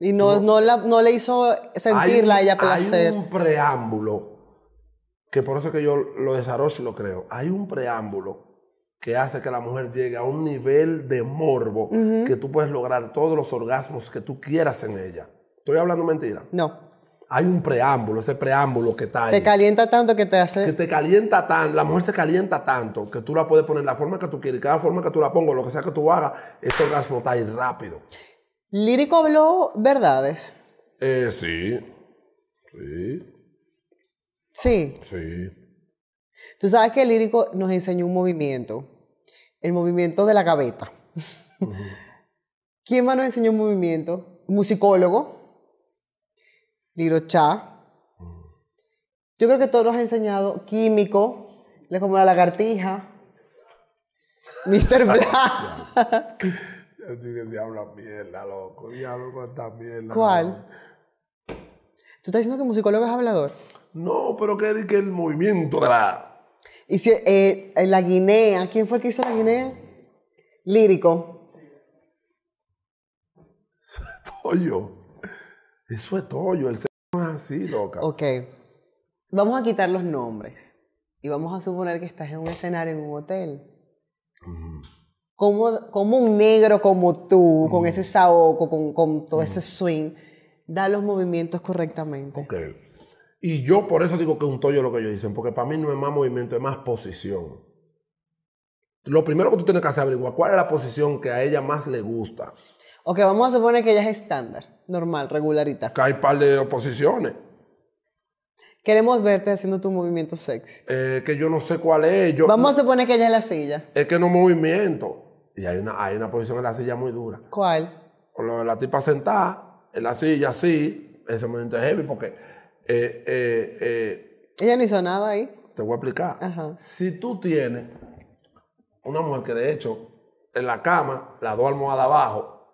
Y no, no, la, no le hizo sentirla a ella placer. Hay un preámbulo que por eso que yo lo desarrollo y lo creo, hay un preámbulo que hace que la mujer llegue a un nivel de morbo que tú puedes lograr todos los orgasmos que tú quieras en ella. ¿Estoy hablando mentira? No. Hay un preámbulo, ese preámbulo que está ahí. Te calienta tanto que te hace... Que te calienta tanto, la mujer se calienta tanto que tú la puedes poner la forma que tú quieras Cada forma que tú la pongas, lo que sea que tú hagas, ese orgasmo está ahí rápido. ¿Lírico habló verdades? Eh, sí. Sí. Sí. Sí. Tú sabes que el lírico nos enseñó un movimiento, el movimiento de la gaveta. ¿Quién más nos enseñó un movimiento? musicólogo, Liro Cha. Mm. Yo creo que todos nos ha enseñado químico, Le como la lagartija, [laughs] Mr. Black. Yo el diablo, mierda, loco, diablo con esta mierda. ¿Cuál? ¿Tú estás diciendo que musicólogo es hablador? No, pero que, que el movimiento de la... Y si, eh, eh la Guinea, ¿quién fue que hizo la Guinea? Lírico. Eso es Toyo. Eso es Toyo. El ser es así, loca. Ok. Vamos a quitar los nombres. Y vamos a suponer que estás en un escenario, en un hotel. Como ¿Cómo, un negro como tú, con ese saoco, con, todo ese swing, da los movimientos correctamente? Ok. Y yo por eso digo que un tollo lo que ellos dicen, porque para mí no es más movimiento, es más posición. Lo primero que tú tienes que hacer es averiguar cuál es la posición que a ella más le gusta. Ok, vamos a suponer que ella es estándar, normal, regularita. Que hay par de oposiciones. Queremos verte haciendo tu movimiento sexy. Eh, que yo no sé cuál es. vamos a suponer que ella es la silla. Es que no movimiento. Y hay una, hay una posición en la silla muy dura. ¿Cuál? lo de la tipa sentada, en la silla así, ese movimiento es heavy porque eh, eh, eh. Ella no hizo nada ahí. Te voy a explicar. Si tú tienes una mujer que de hecho en la cama, la dos almohadas abajo,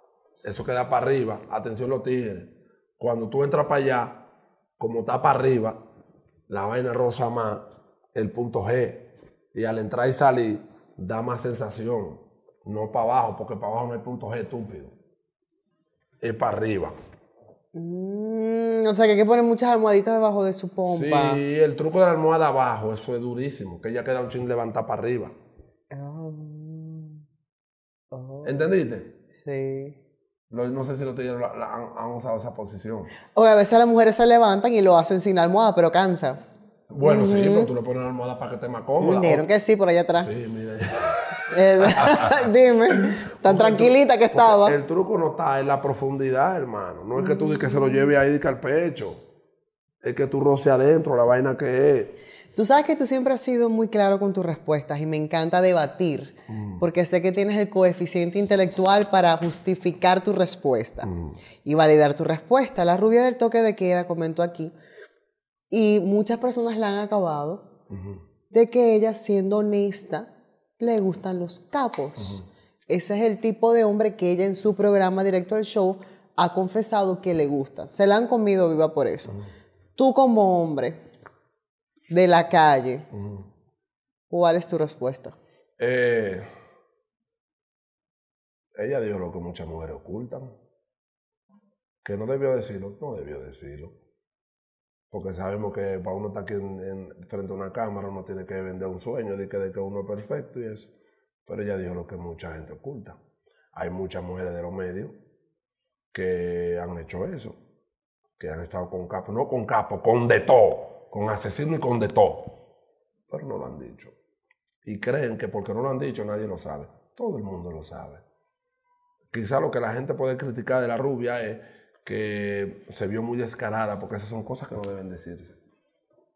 eso queda para arriba, atención lo tienes Cuando tú entras para allá, como está para arriba, la vaina rosa más el punto G. Y al entrar y salir, da más sensación. No para abajo, porque para abajo no hay punto G, estúpido. Es para arriba. Mm, o sea, que hay que poner muchas almohaditas debajo de su pompa. Sí, el truco de la almohada abajo, eso es durísimo, que ella queda un ching levantada para arriba. Oh. Oh. ¿Entendiste? Sí. no sé si lo tuvieron, han, usado esa posición. O a veces las mujeres se levantan y lo hacen sin almohada, pero cansa. Bueno, sí, pero tú le pones la almohada para que esté más cómoda. Dijeron que sí, por allá atrás. Sí, mira. Eh, [laughs] dime, tan tranquilita que estaba. El truco no está en la profundidad, hermano. No es que tú digas que se lo lleve ahí al pecho. Es que tú roce adentro la vaina que es. Tú sabes que tú siempre has sido muy claro con tus respuestas y me encanta debatir, mm. porque sé que tienes el coeficiente intelectual para justificar tu respuesta mm. y validar tu respuesta. La rubia del toque de queda comentó aquí, y muchas personas la han acabado, de que ella, siendo honesta, le gustan los capos. Ese es el tipo de hombre que ella en su programa directo al show ha confesado que le gusta. Se la han comido viva por eso. Tú como hombre de la calle, ¿cuál es tu respuesta? Eh, ella dijo lo que muchas mujeres ocultan. Que no debió decirlo, no debió decirlo porque sabemos que para uno estar aquí en, frente a una cámara uno tiene que vender un sueño de que, de que uno es perfecto y eso. Pero ella dijo lo que mucha gente oculta. Hay muchas mujeres de los medios que han hecho eso, que han estado con capo, no con capo, con de todo, con asesino y con de todo, pero no lo han dicho. Y creen que porque no lo han dicho nadie lo sabe. Todo el mundo lo sabe. Quizá lo que la gente puede criticar de la rubia es que se vio muy descarada, porque esas son cosas que no deben decirse.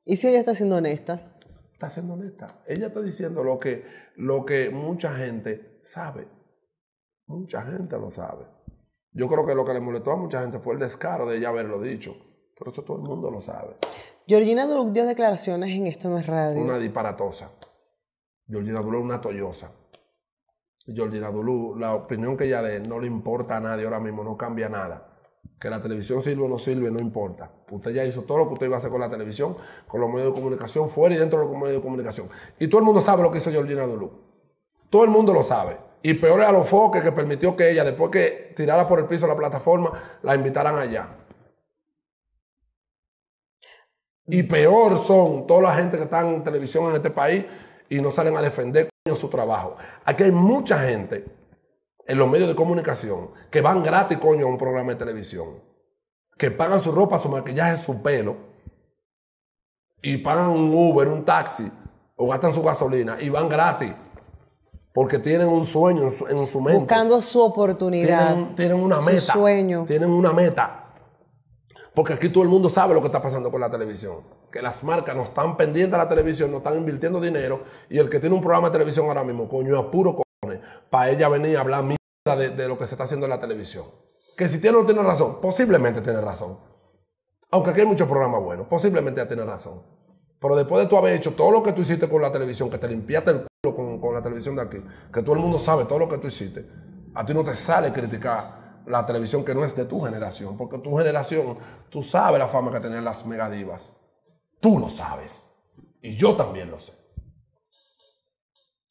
¿Y si ella está siendo honesta? Está siendo honesta. Ella está diciendo lo que, lo que mucha gente sabe. Mucha gente lo sabe. Yo creo que lo que le molestó a mucha gente fue el descaro de ella haberlo dicho. Pero eso todo el mundo lo sabe. Georgina Dulú dio declaraciones en esto no es radio. Una disparatosa. Georgina es una tollosa. Georgina Dulú la opinión que ella dé no le importa a nadie ahora mismo, no cambia nada. Que la televisión sirve o no sirve, no importa. Usted ya hizo todo lo que usted iba a hacer con la televisión, con los medios de comunicación, fuera y dentro de los medios de comunicación. Y todo el mundo sabe lo que hizo Georgina Dulú. Todo el mundo lo sabe. Y peor es a los foques que permitió que ella, después que tirara por el piso la plataforma, la invitaran allá. Y peor son toda la gente que está en televisión en este país y no salen a defender su trabajo. Aquí hay mucha gente en los medios de comunicación que van gratis, coño, a un programa de televisión. Que pagan su ropa, su maquillaje, su pelo. Y pagan un Uber, un taxi. O gastan su gasolina y van gratis. Porque tienen un sueño en su, mente. Buscando su oportunidad. Tienen, una meta. sueño. Tienen una meta. Porque aquí todo el mundo sabe lo que está pasando con la televisión. Que las marcas no están pendientes a la televisión, no están invirtiendo dinero. Y el que tiene un programa de televisión ahora mismo, coño, es puro cojones, para ella venir a hablar de, lo que se está haciendo en la televisión. Que si tiene o no tiene razón, posiblemente tiene razón. Aunque aquí hay muchos programas buenos, posiblemente ya tiene razón. Pero después de tú haber hecho todo lo que tú hiciste con la televisión, que te limpiaste el culo con, con la televisión de aquí, que todo el mundo sabe todo lo que tú hiciste, a ti no te sale criticar la televisión que no es de tu generación, porque tu generación, tú sabes la fama que tenían las megadivas. Tú lo sabes. Y yo también lo sé.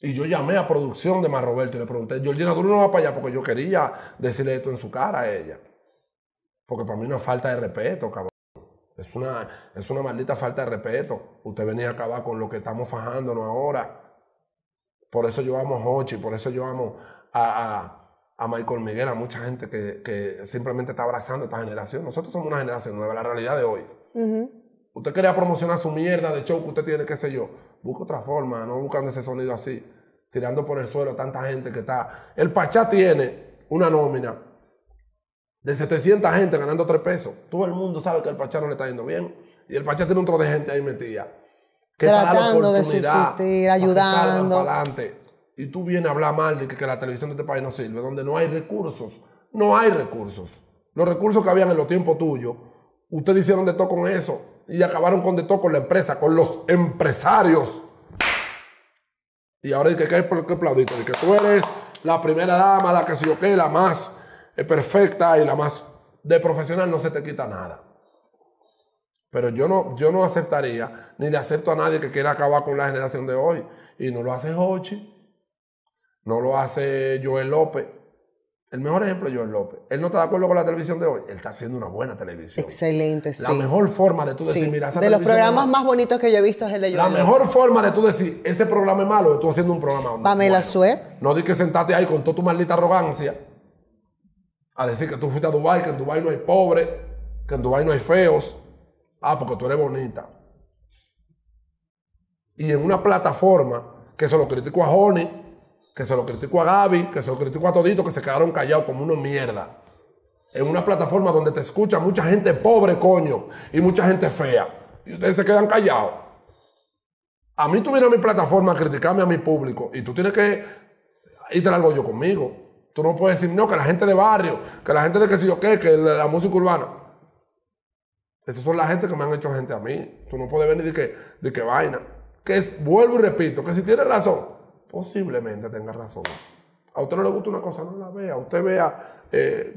Y yo llamé a producción de Marroberto y le pregunté, Yo Georgina, duro no va para allá porque yo quería decirle esto en su cara a ella. Porque para mí es una falta de respeto, cabrón. Es una, es una maldita falta de respeto. Usted venía a acabar con lo que estamos fajándonos ahora. Por eso yo amo a Hochi, por eso yo amo a, a, Michael Miguel, a mucha gente que, que, simplemente está abrazando esta generación. Nosotros somos una generación nueva, la realidad de hoy. Usted quería promocionar su mierda de show que usted tiene, qué sé yo busca otra forma, no buscando ese sonido así, tirando por el suelo tanta gente que está. El Pachá tiene una nómina de 700 gente ganando 3 pesos. Todo el mundo sabe que el Pachá no le está yendo bien. Y el Pachá tiene un trozo de gente ahí metida. Que Tratando de subsistir, ayudando. Y tú vienes a hablar mal de que, que la televisión de este país no sirve, donde no hay recursos. No hay recursos. Los recursos que habían en los tiempos tuyos, ustedes hicieron de todo con eso y acabaron con de todo con la empresa, con los empresarios. Y ahora dice que hay que de que tú eres la primera dama, la que si yo qué, la más eh, perfecta y la más de profesional, no se te quita nada. Pero yo no, yo no aceptaría, ni le acepto a nadie que quiera acabar con la generación de hoy. Y no lo hace Hochi, no lo hace Joel López, el mejor ejemplo es Joel López. Él no está de acuerdo con la televisión de hoy. Él está haciendo una buena televisión. Excelente, sí. La mejor forma de tú decir, mira, esa De los programas más bonitos que yo he visto es el de Joel La mejor forma de tú decir, ese programa es malo, es tú haciendo un programa Pamela bueno. No di que sentarte ahí con toda tu maldita arrogancia a decir que tú fuiste a Dubai, que en Dubai no hay pobre, que en Dubai no hay feos. Ah, porque tú eres bonita. Y en una plataforma, que se lo critico a Honey, que se lo critico a Gaby, que se lo critico a todito, que se quedaron callados como unos mierda. En una plataforma donde te escucha mucha gente pobre, coño, y mucha gente fea. Y ustedes se quedan callados. A mí tú vienes a mi plataforma a criticarme a mi público y tú tienes que irte algo yo conmigo. Tú no puedes decir, no, que la gente de barrio, que la gente de que si yo qué, que la, música urbana. Esas son la gente que me han hecho gente a mí. Tú no puedes venir de que, de que vaina. Que vuelvo y repito, que si tienes razón, posiblemente tenga razón. A usted no le gusta una cosa, no la vea. Usted vea eh,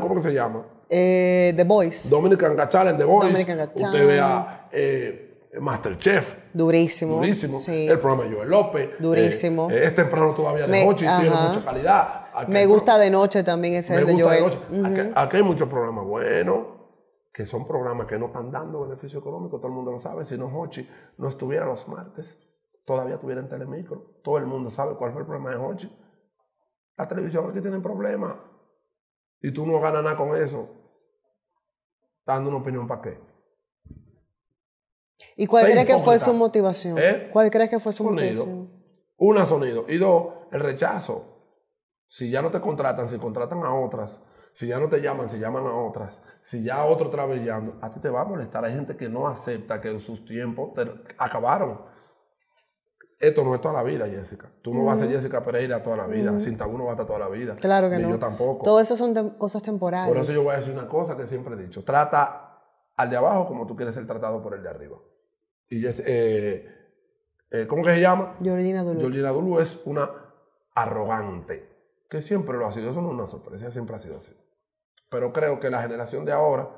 ¿cómo que se llama? Eh, The Voice. Dominican Gachalen The Voice. Dominican Gachalen. Usted vea eh, Masterchef. Durísimo. Durísimo. El programa de Joel López. Durísimo. Eh, es temprano todavía de noche tiene mucha calidad. Me gusta de noche también ese Me de gusta Joel. De noche. aquí, aquí, hay muchos programas buenos que son programas que no están dando beneficio económico, todo el mundo lo sabe. Si no, Hochi no estuviera los martes todavía tuvieran en Telemicro. Todo el mundo sabe cuál fue el problema de Hochi. La televisión que tiene problemas. Y tú no ganas nada con eso. Dando una opinión para qué. ¿Y cuál crees que fue su motivación? ¿Eh? ¿Cuál crees que fue su sonido. Una, sonido. Y dos, el rechazo. Si ya no te contratan, si contratan a otras, si ya no te llaman, si llaman a otras, si ya otro trabajando, a ti te va a molestar. Hay gente que no acepta que sus tiempos acabaron esto no es toda la vida, Jessica. Tú no vas a ser Jessica Pereira toda la vida. Sin no va a estar toda la vida. Claro que no. yo tampoco. Todo eso son cosas temporales. Por eso yo voy a decir una cosa que siempre he dicho. Trata al de abajo como tú quieres ser tratado por el de arriba. Y eh, eh, ¿Cómo que se llama? Georgina Dulu. Georgina Dulu es una arrogante. Que siempre lo ha sido. Eso no es una sorpresa. Siempre ha sido así. Pero creo que la generación de ahora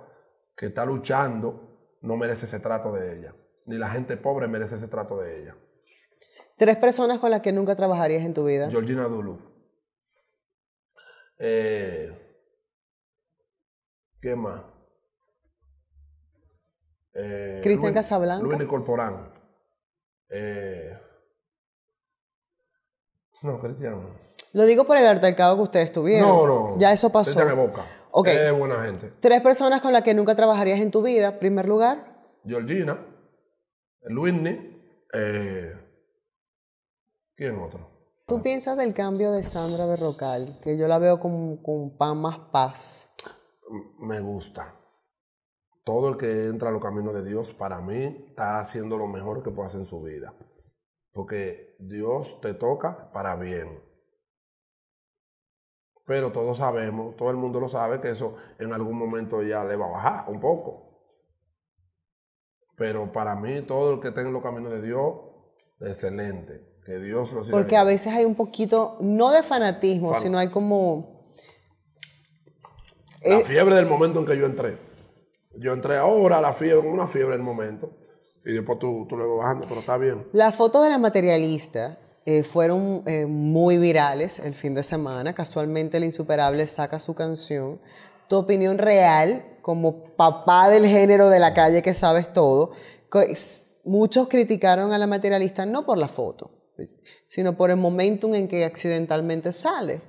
que está luchando no merece ese trato de ella. Ni la gente pobre merece ese trato de ella. Tres personas con las que nunca trabajarías en tu vida. Georgina Dulu. Eh, ¿Qué más? Eh, Cristian Casablanca. Luis Corporán. Eh, no, Cristian. Lo digo por el altercado que ustedes tuvieron. No, no. Ya eso pasó. Cristian Boca. Es buena gente. Tres personas con las que nunca trabajarías en tu vida. Primer lugar. Georgina. Luis Eh, otro. ¿Tú piensas del cambio de Sandra Berrocal? Que yo la veo con, con pan más paz. Mm, me gusta. Todo el que entra a los caminos de Dios, para mí, está haciendo lo mejor que puede hacer en su vida. Porque Dios te toca para bien. Pero todos sabemos, todo el mundo lo sabe, que eso en algún momento ya le va a bajar un poco. Pero para mí, todo el que tenga los caminos de Dios, excelente. Porque a veces hay un poquito, no de fanatismo, sino hay como... La eh, fiebre del momento en que yo entré. Yo entré ahora, a la fiebre, una fiebre del momento. Y después tú, tú luego bajando, pero está bien. Las fotos de la materialista eh, fueron eh, muy virales el fin de semana. Casualmente el insuperable saca su canción. Tu opinión real, como papá del género de la calle que sabes todo, muchos criticaron a la materialista no por la foto, sino por el momentum en que accidentalmente sale.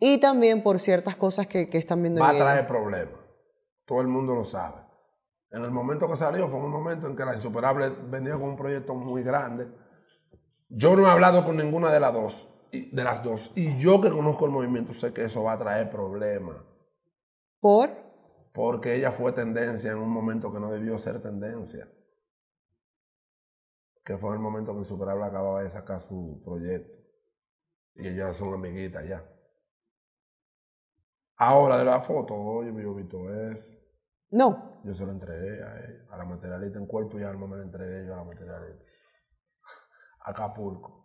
Y también por ciertas cosas que, están viendo. Va a traer problemas. Todo el mundo lo sabe. En el momento que salió fue un momento en que la Insuperable venía con un proyecto muy grande. Yo no he hablado con ninguna de las dos. De las dos. Y yo que conozco el movimiento sé que eso va a traer problemas. ¿Por? Porque ella fue tendencia en un momento que no debió ser tendencia que fue el momento que Superabla acababa de sacar su proyecto. Y ellas son amiguitas ya. Ahora de la foto, oye, mi he es. No. Yo se lo entregué a, ella, a la materialista en cuerpo y alma, me la entregué yo a la materialista. Acapulco.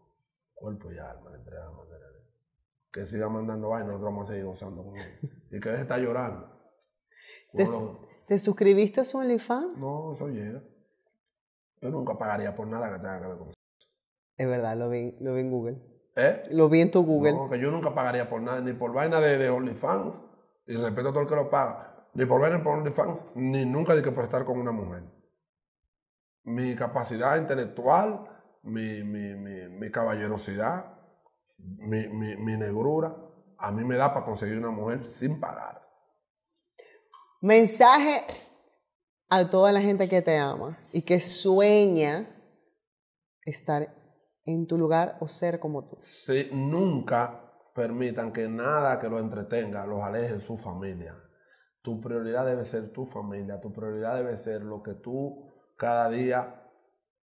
Cuerpo y alma, le entregué a la materialista. Que siga mandando vaina, nosotros vamos a seguir gozando con él. Y que ves está llorando. ¿Te, suscribiste a su OnlyFans? No, eso llega. Yo nunca pagaría por nada que tenga que ver con eso. Es verdad, lo vi, lo en Google. ¿Eh? Lo vi en tu Google. que yo nunca pagaría por nada, ni por vaina de, OnlyFans, y respeto a todo el que lo paga, ni por vaina por OnlyFans, ni nunca de que por estar con una mujer. Mi capacidad intelectual, mi, caballerosidad, mi, mi, mi negrura, a mí me da para conseguir una mujer sin pagar. Mensaje a toda la gente que te ama y que sueña estar en tu lugar o ser como tú. Si nunca permitan que nada que lo entretenga los aleje de su familia. Tu prioridad debe ser tu familia, tu prioridad debe ser lo que tú cada día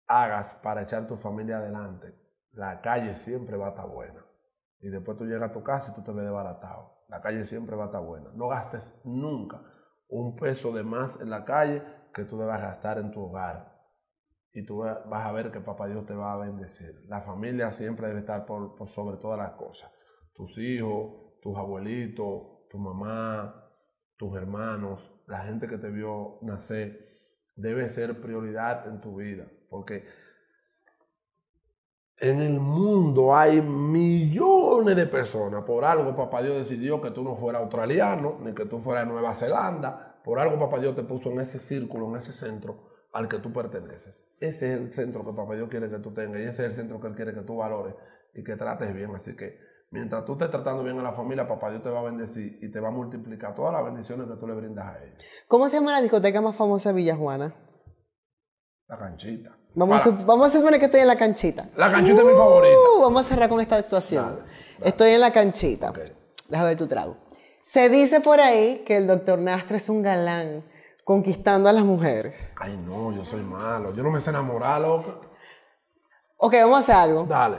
hagas para echar tu familia adelante. La calle siempre va a estar buena. Y después tú llegas a tu casa y tú te ves desbaratado. La calle siempre va a estar buena. No gastes nunca un peso de más en la calle que tú debas gastar en tu hogar. Y tú vas a ver que Papá Dios te va a bendecir. La familia siempre debe estar por, sobre todas las cosas. Tus hijos, tus abuelitos, tu mamá, tus hermanos, la gente que te vio nacer, debe ser prioridad en tu vida. Porque en el mundo hay millones de personas. Por algo papá Dios decidió que tú no fueras australiano, ni que tú fueras de Nueva Zelanda. Por algo papá Dios te puso en ese círculo, en ese centro al que tú perteneces. Ese es el centro que papá Dios quiere que tú tengas y ese es el centro que Él quiere que tú valores y que trates bien. Así que mientras tú estés tratando bien a la familia, papá Dios te va a bendecir y te va a multiplicar todas las bendiciones que tú le brindas a Él. ¿Cómo se llama la discoteca más famosa de Villa La canchita. Vamos, a, suponer que estoy en la canchita. La canchita es mi favorita. Uh, vamos a cerrar con esta actuación. Estoy en la canchita. Okay. Déjame ver tu trago. Se dice por ahí que el doctor Nastra es un galán conquistando a las mujeres. Ay, no, yo soy malo. Yo no me sé enamorar, loco. Ok, vamos a hacer algo. Dale.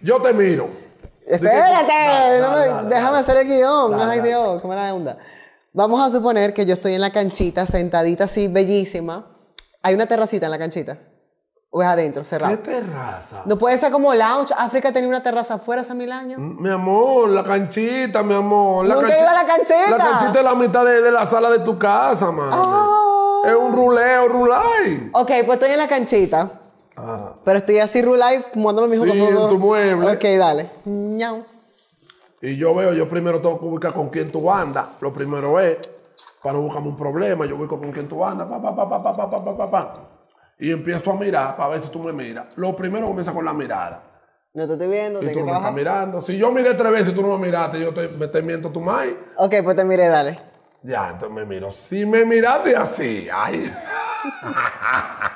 Yo te miro. Espérate, déjame hacer el guión. Ay, Dios, era la onda. Vamos a suponer que yo estoy en la canchita, sentadita así, bellísima. Hay una terracita en la canchita. ¿O es adentro, cerrado? ¿Qué terraza? ¿No puede ser como lounge? ¿África tenía una terraza afuera hace mil años? Mm, mi amor, la canchita, mi amor. La ¿Nunca iba a la canchita? La canchita es la mitad de, la sala de tu casa, mano. Oh. Es un ruleo, rulay. Ok, pues estoy en la canchita. Ah. Pero estoy así rulay fumándome mis Sí, en tu mueble. Ok, dale. Y yo veo, yo primero tengo que ubicar con quién tú andas. Lo primero es, para no buscarme un problema, yo ubico con quién tú andas. Pa, pa, pa, pa, pa, pa, pa, pa, pa y empiezo a mirar para ver si tú me miras. Lo primero comienza con la mirada. No te estoy viendo, y tú no me estás mirando. Si yo miré tres veces y tú no me miraste, yo te, te miento tu madre. Ok, pues te miré, dale. Ya, entonces me miro. Si me miraste así, ay. [laughs]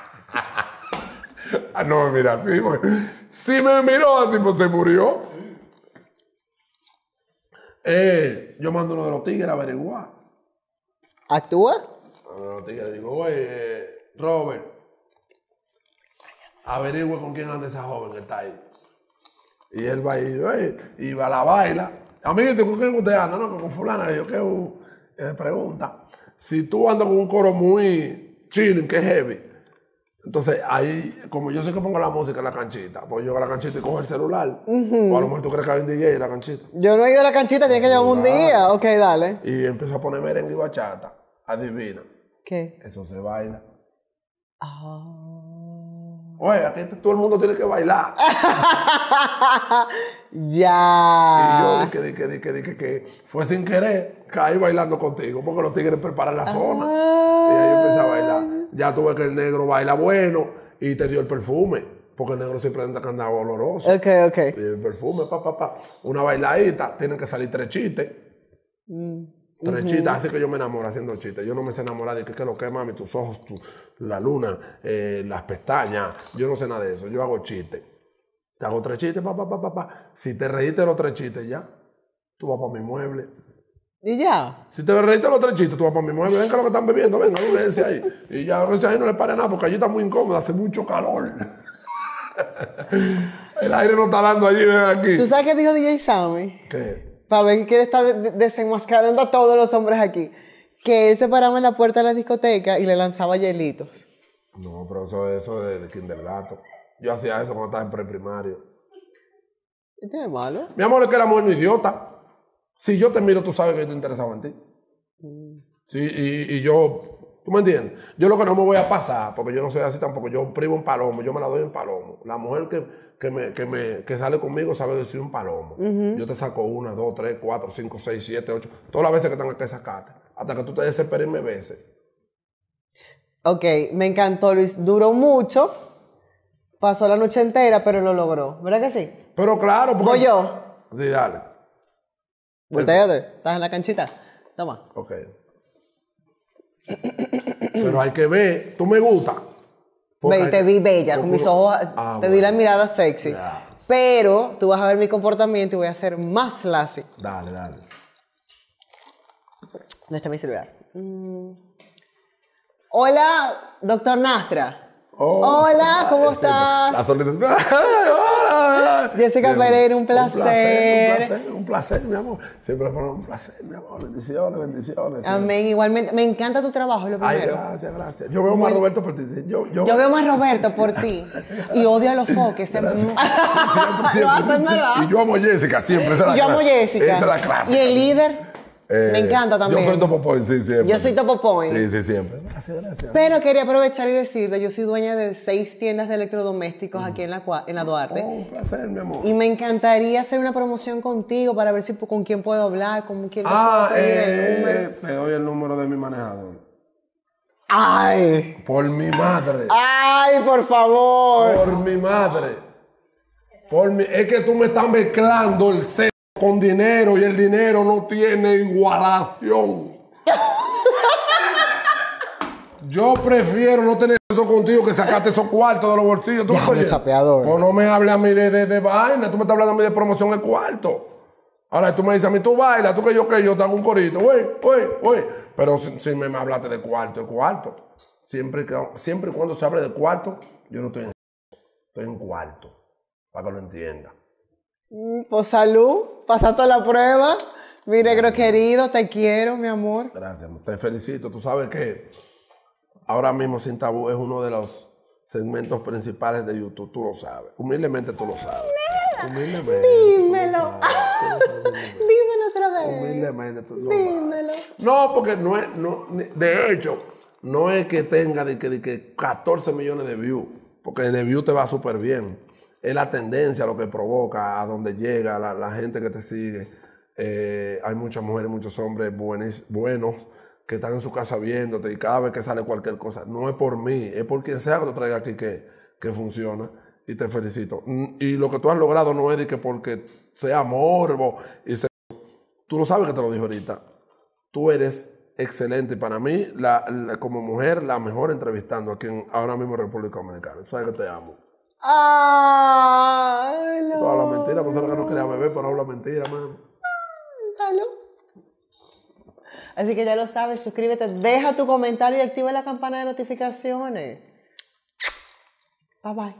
Ah, no me mira así, güey. Si me miró así, pues se murió. Eh, yo mando uno de los tigres a averiguar. ¿Actúa? Uno de los tigres, digo, güey, Robert, averigüe con quién anda esa joven que está ahí. Y él va y, ir y va a la baila. Amiguito, ¿con quién usted anda? No, con fulana. yo, ¿qué? Uh, eh, pregunta. Si tú andas con un coro muy chilling, que es heavy, entonces ahí, como yo sé que pongo la música en la canchita, pues yo a la canchita y cojo el celular. O a lo mejor tú crees que hay un DJ en la canchita. Yo no he ido a la canchita, tiene que llevar un día. Ok, dale. Y empiezo a poner merengue y bachata. Adivina. ¿Qué? Eso se baila. Ah. Oye, aquí todo el mundo tiene que bailar. [laughs] ya. Y yo dije, dije, dije, dije, que fue sin querer, caí bailando contigo, porque los tigres preparan la zona. Y ahí empecé a bailar. Ya tuve que el negro baila bueno y te dio el perfume, porque el negro siempre anda con andaba oloroso. Ok, ok. Y el perfume, pa, pa, pa. Una bailadita, tienen que salir tres chistes. Mm. Tres chistes, así que yo me enamoro haciendo chistes. Yo no me sé enamorar de que, que lo que mami, tus ojos, tu, la luna, eh, las pestañas. Yo no sé nada de eso. Yo hago chistes. Te hago tres chistes, papá, papá, papá. Pa. Si te reíste los tres chistes, ya. Tú vas para mi mueble. Y ya. Si te reíste los tres chistes, tú vas para mi mueble. Venga lo que están bebiendo, venga, lúdense ahí. Y ya, ese ahí, no le pare nada, porque allí está muy incómodo, hace mucho calor. [laughs] El aire no está dando allí, ven aquí. ¿Tú sabes qué dijo DJ Sammy? ¿Qué? Para que quiere estar desenmascarando a todos los hombres aquí. Que él se paraba en la puerta de la discoteca y le lanzaba hielitos. No, pero eso, es de kinderlato. Yo hacía eso cuando estaba en preprimario. ¿Qué ¿Este malo? Mi amor, es que era mujer idiota. Si yo te miro, tú sabes que yo te interesaba en ti. Sí, y, yo, ¿tú me entiendes? Yo lo que no me voy a pasar, porque yo no soy así tampoco, yo privo en palomo, yo me la doy en palomo. La mujer que que, me, que, me, sale conmigo sabe decir un palomo. Yo te saco una, dos, tres, cuatro, cinco, seis, siete, ocho, todas las veces que tengo que sacarte, hasta que tú te desesperes me veces. Ok, me encantó Luis, duró mucho, pasó la noche entera, pero lo logró, ¿verdad que sí? Pero claro, porque... Voy yo. Sí, dale. estás en la canchita, toma. Ok. pero hay que ver, tú me gusta te vi bella, con mis ojos, ah, te di la mirada sexy. Pero tú vas a ver mi comportamiento y voy a ser más láser Dale, dale. ¿Dónde está mi celular? Mm. Hola, doctor Nastra. Oh. hola, ¿cómo este, estás? [laughs] hola. Jessica Pereira, un placer. Un placer, un placer, mi amor. Siempre fue un placer, mi amor. Bendiciones, bendiciones. Amén. Igualmente, me encanta tu trabajo, lo primero. Ay, gracias, gracias. Yo veo más Roberto por ti. Yo, yo... yo veo más [laughs] Roberto por ti. Y odio a los foques. [laughs] Siempre, hacen, Y yo amo a Jessica, siempre. yo amo a Jessica. es la clase. Y el líder. Eh, me encanta también. Yo soy Topo Point, sí, siempre. Yo soy Topo Point. Sí, sí, siempre. Gracias, gracias. Pero quería aprovechar y decirte, yo soy dueña de seis tiendas de electrodomésticos aquí en la, en la Duarte. Oh, un placer, mi amor. Y me encantaría hacer una promoción contigo para ver si con quién puedo hablar, con quién ah, el eh, número. te eh, doy el número de mi manejador. ¡Ay! Por mi madre. ¡Ay, por favor! Por mi madre. Por Es que tú me estás mezclando el ser con dinero y el dinero no tiene igualación. Yo prefiero no tener eso contigo que sacarte esos cuartos de los bolsillos. ya, pues no me hables a mí de, de, vaina. Tú me estás hablando a mí de promoción de cuarto. Ahora tú me dices a mí, tú bailas, tú que yo que yo te hago un corito. Uy, uy, uy. Pero si, me, hablaste de cuarto, de cuarto. Siempre, y siempre cuando se hable de cuarto, yo no estoy en estoy en cuarto. Para que lo entienda. Mm, pues salud, pasaste la prueba. Mi negro querido, te quiero, mi amor. Gracias, te felicito. Tú sabes que ahora mismo Sin Tabú es uno de los segmentos principales de YouTube. Tú lo sabes. Humildemente tú lo sabes. Dímelo. Dímelo otra vez. Humildemente tú lo Dímelo. No, porque no es. de hecho, no es que tenga de que, 14 millones de views. Porque de view te va súper bien es la tendencia lo que provoca, a dónde llega, la, gente que te sigue. Eh, hay muchas mujeres, muchos hombres buenos que están en su casa viéndote y cada vez que sale cualquier cosa, no es por mí, es por quien sea que te traiga aquí que, que funciona y te felicito. Mm, y lo que tú has logrado no es que porque sea morbo y se... Tú lo sabes que te lo dije ahorita. Tú eres excelente. Para mí, como mujer, la mejor entrevistando aquí en, ahora mismo en República Dominicana. Sabes que te amo. ¡Ah! Toda la mentira, por eso que no quería beber, pero habla mentira, mano. Así que ya lo sabes, suscríbete, deja tu comentario y activa la campana de notificaciones. Bye bye.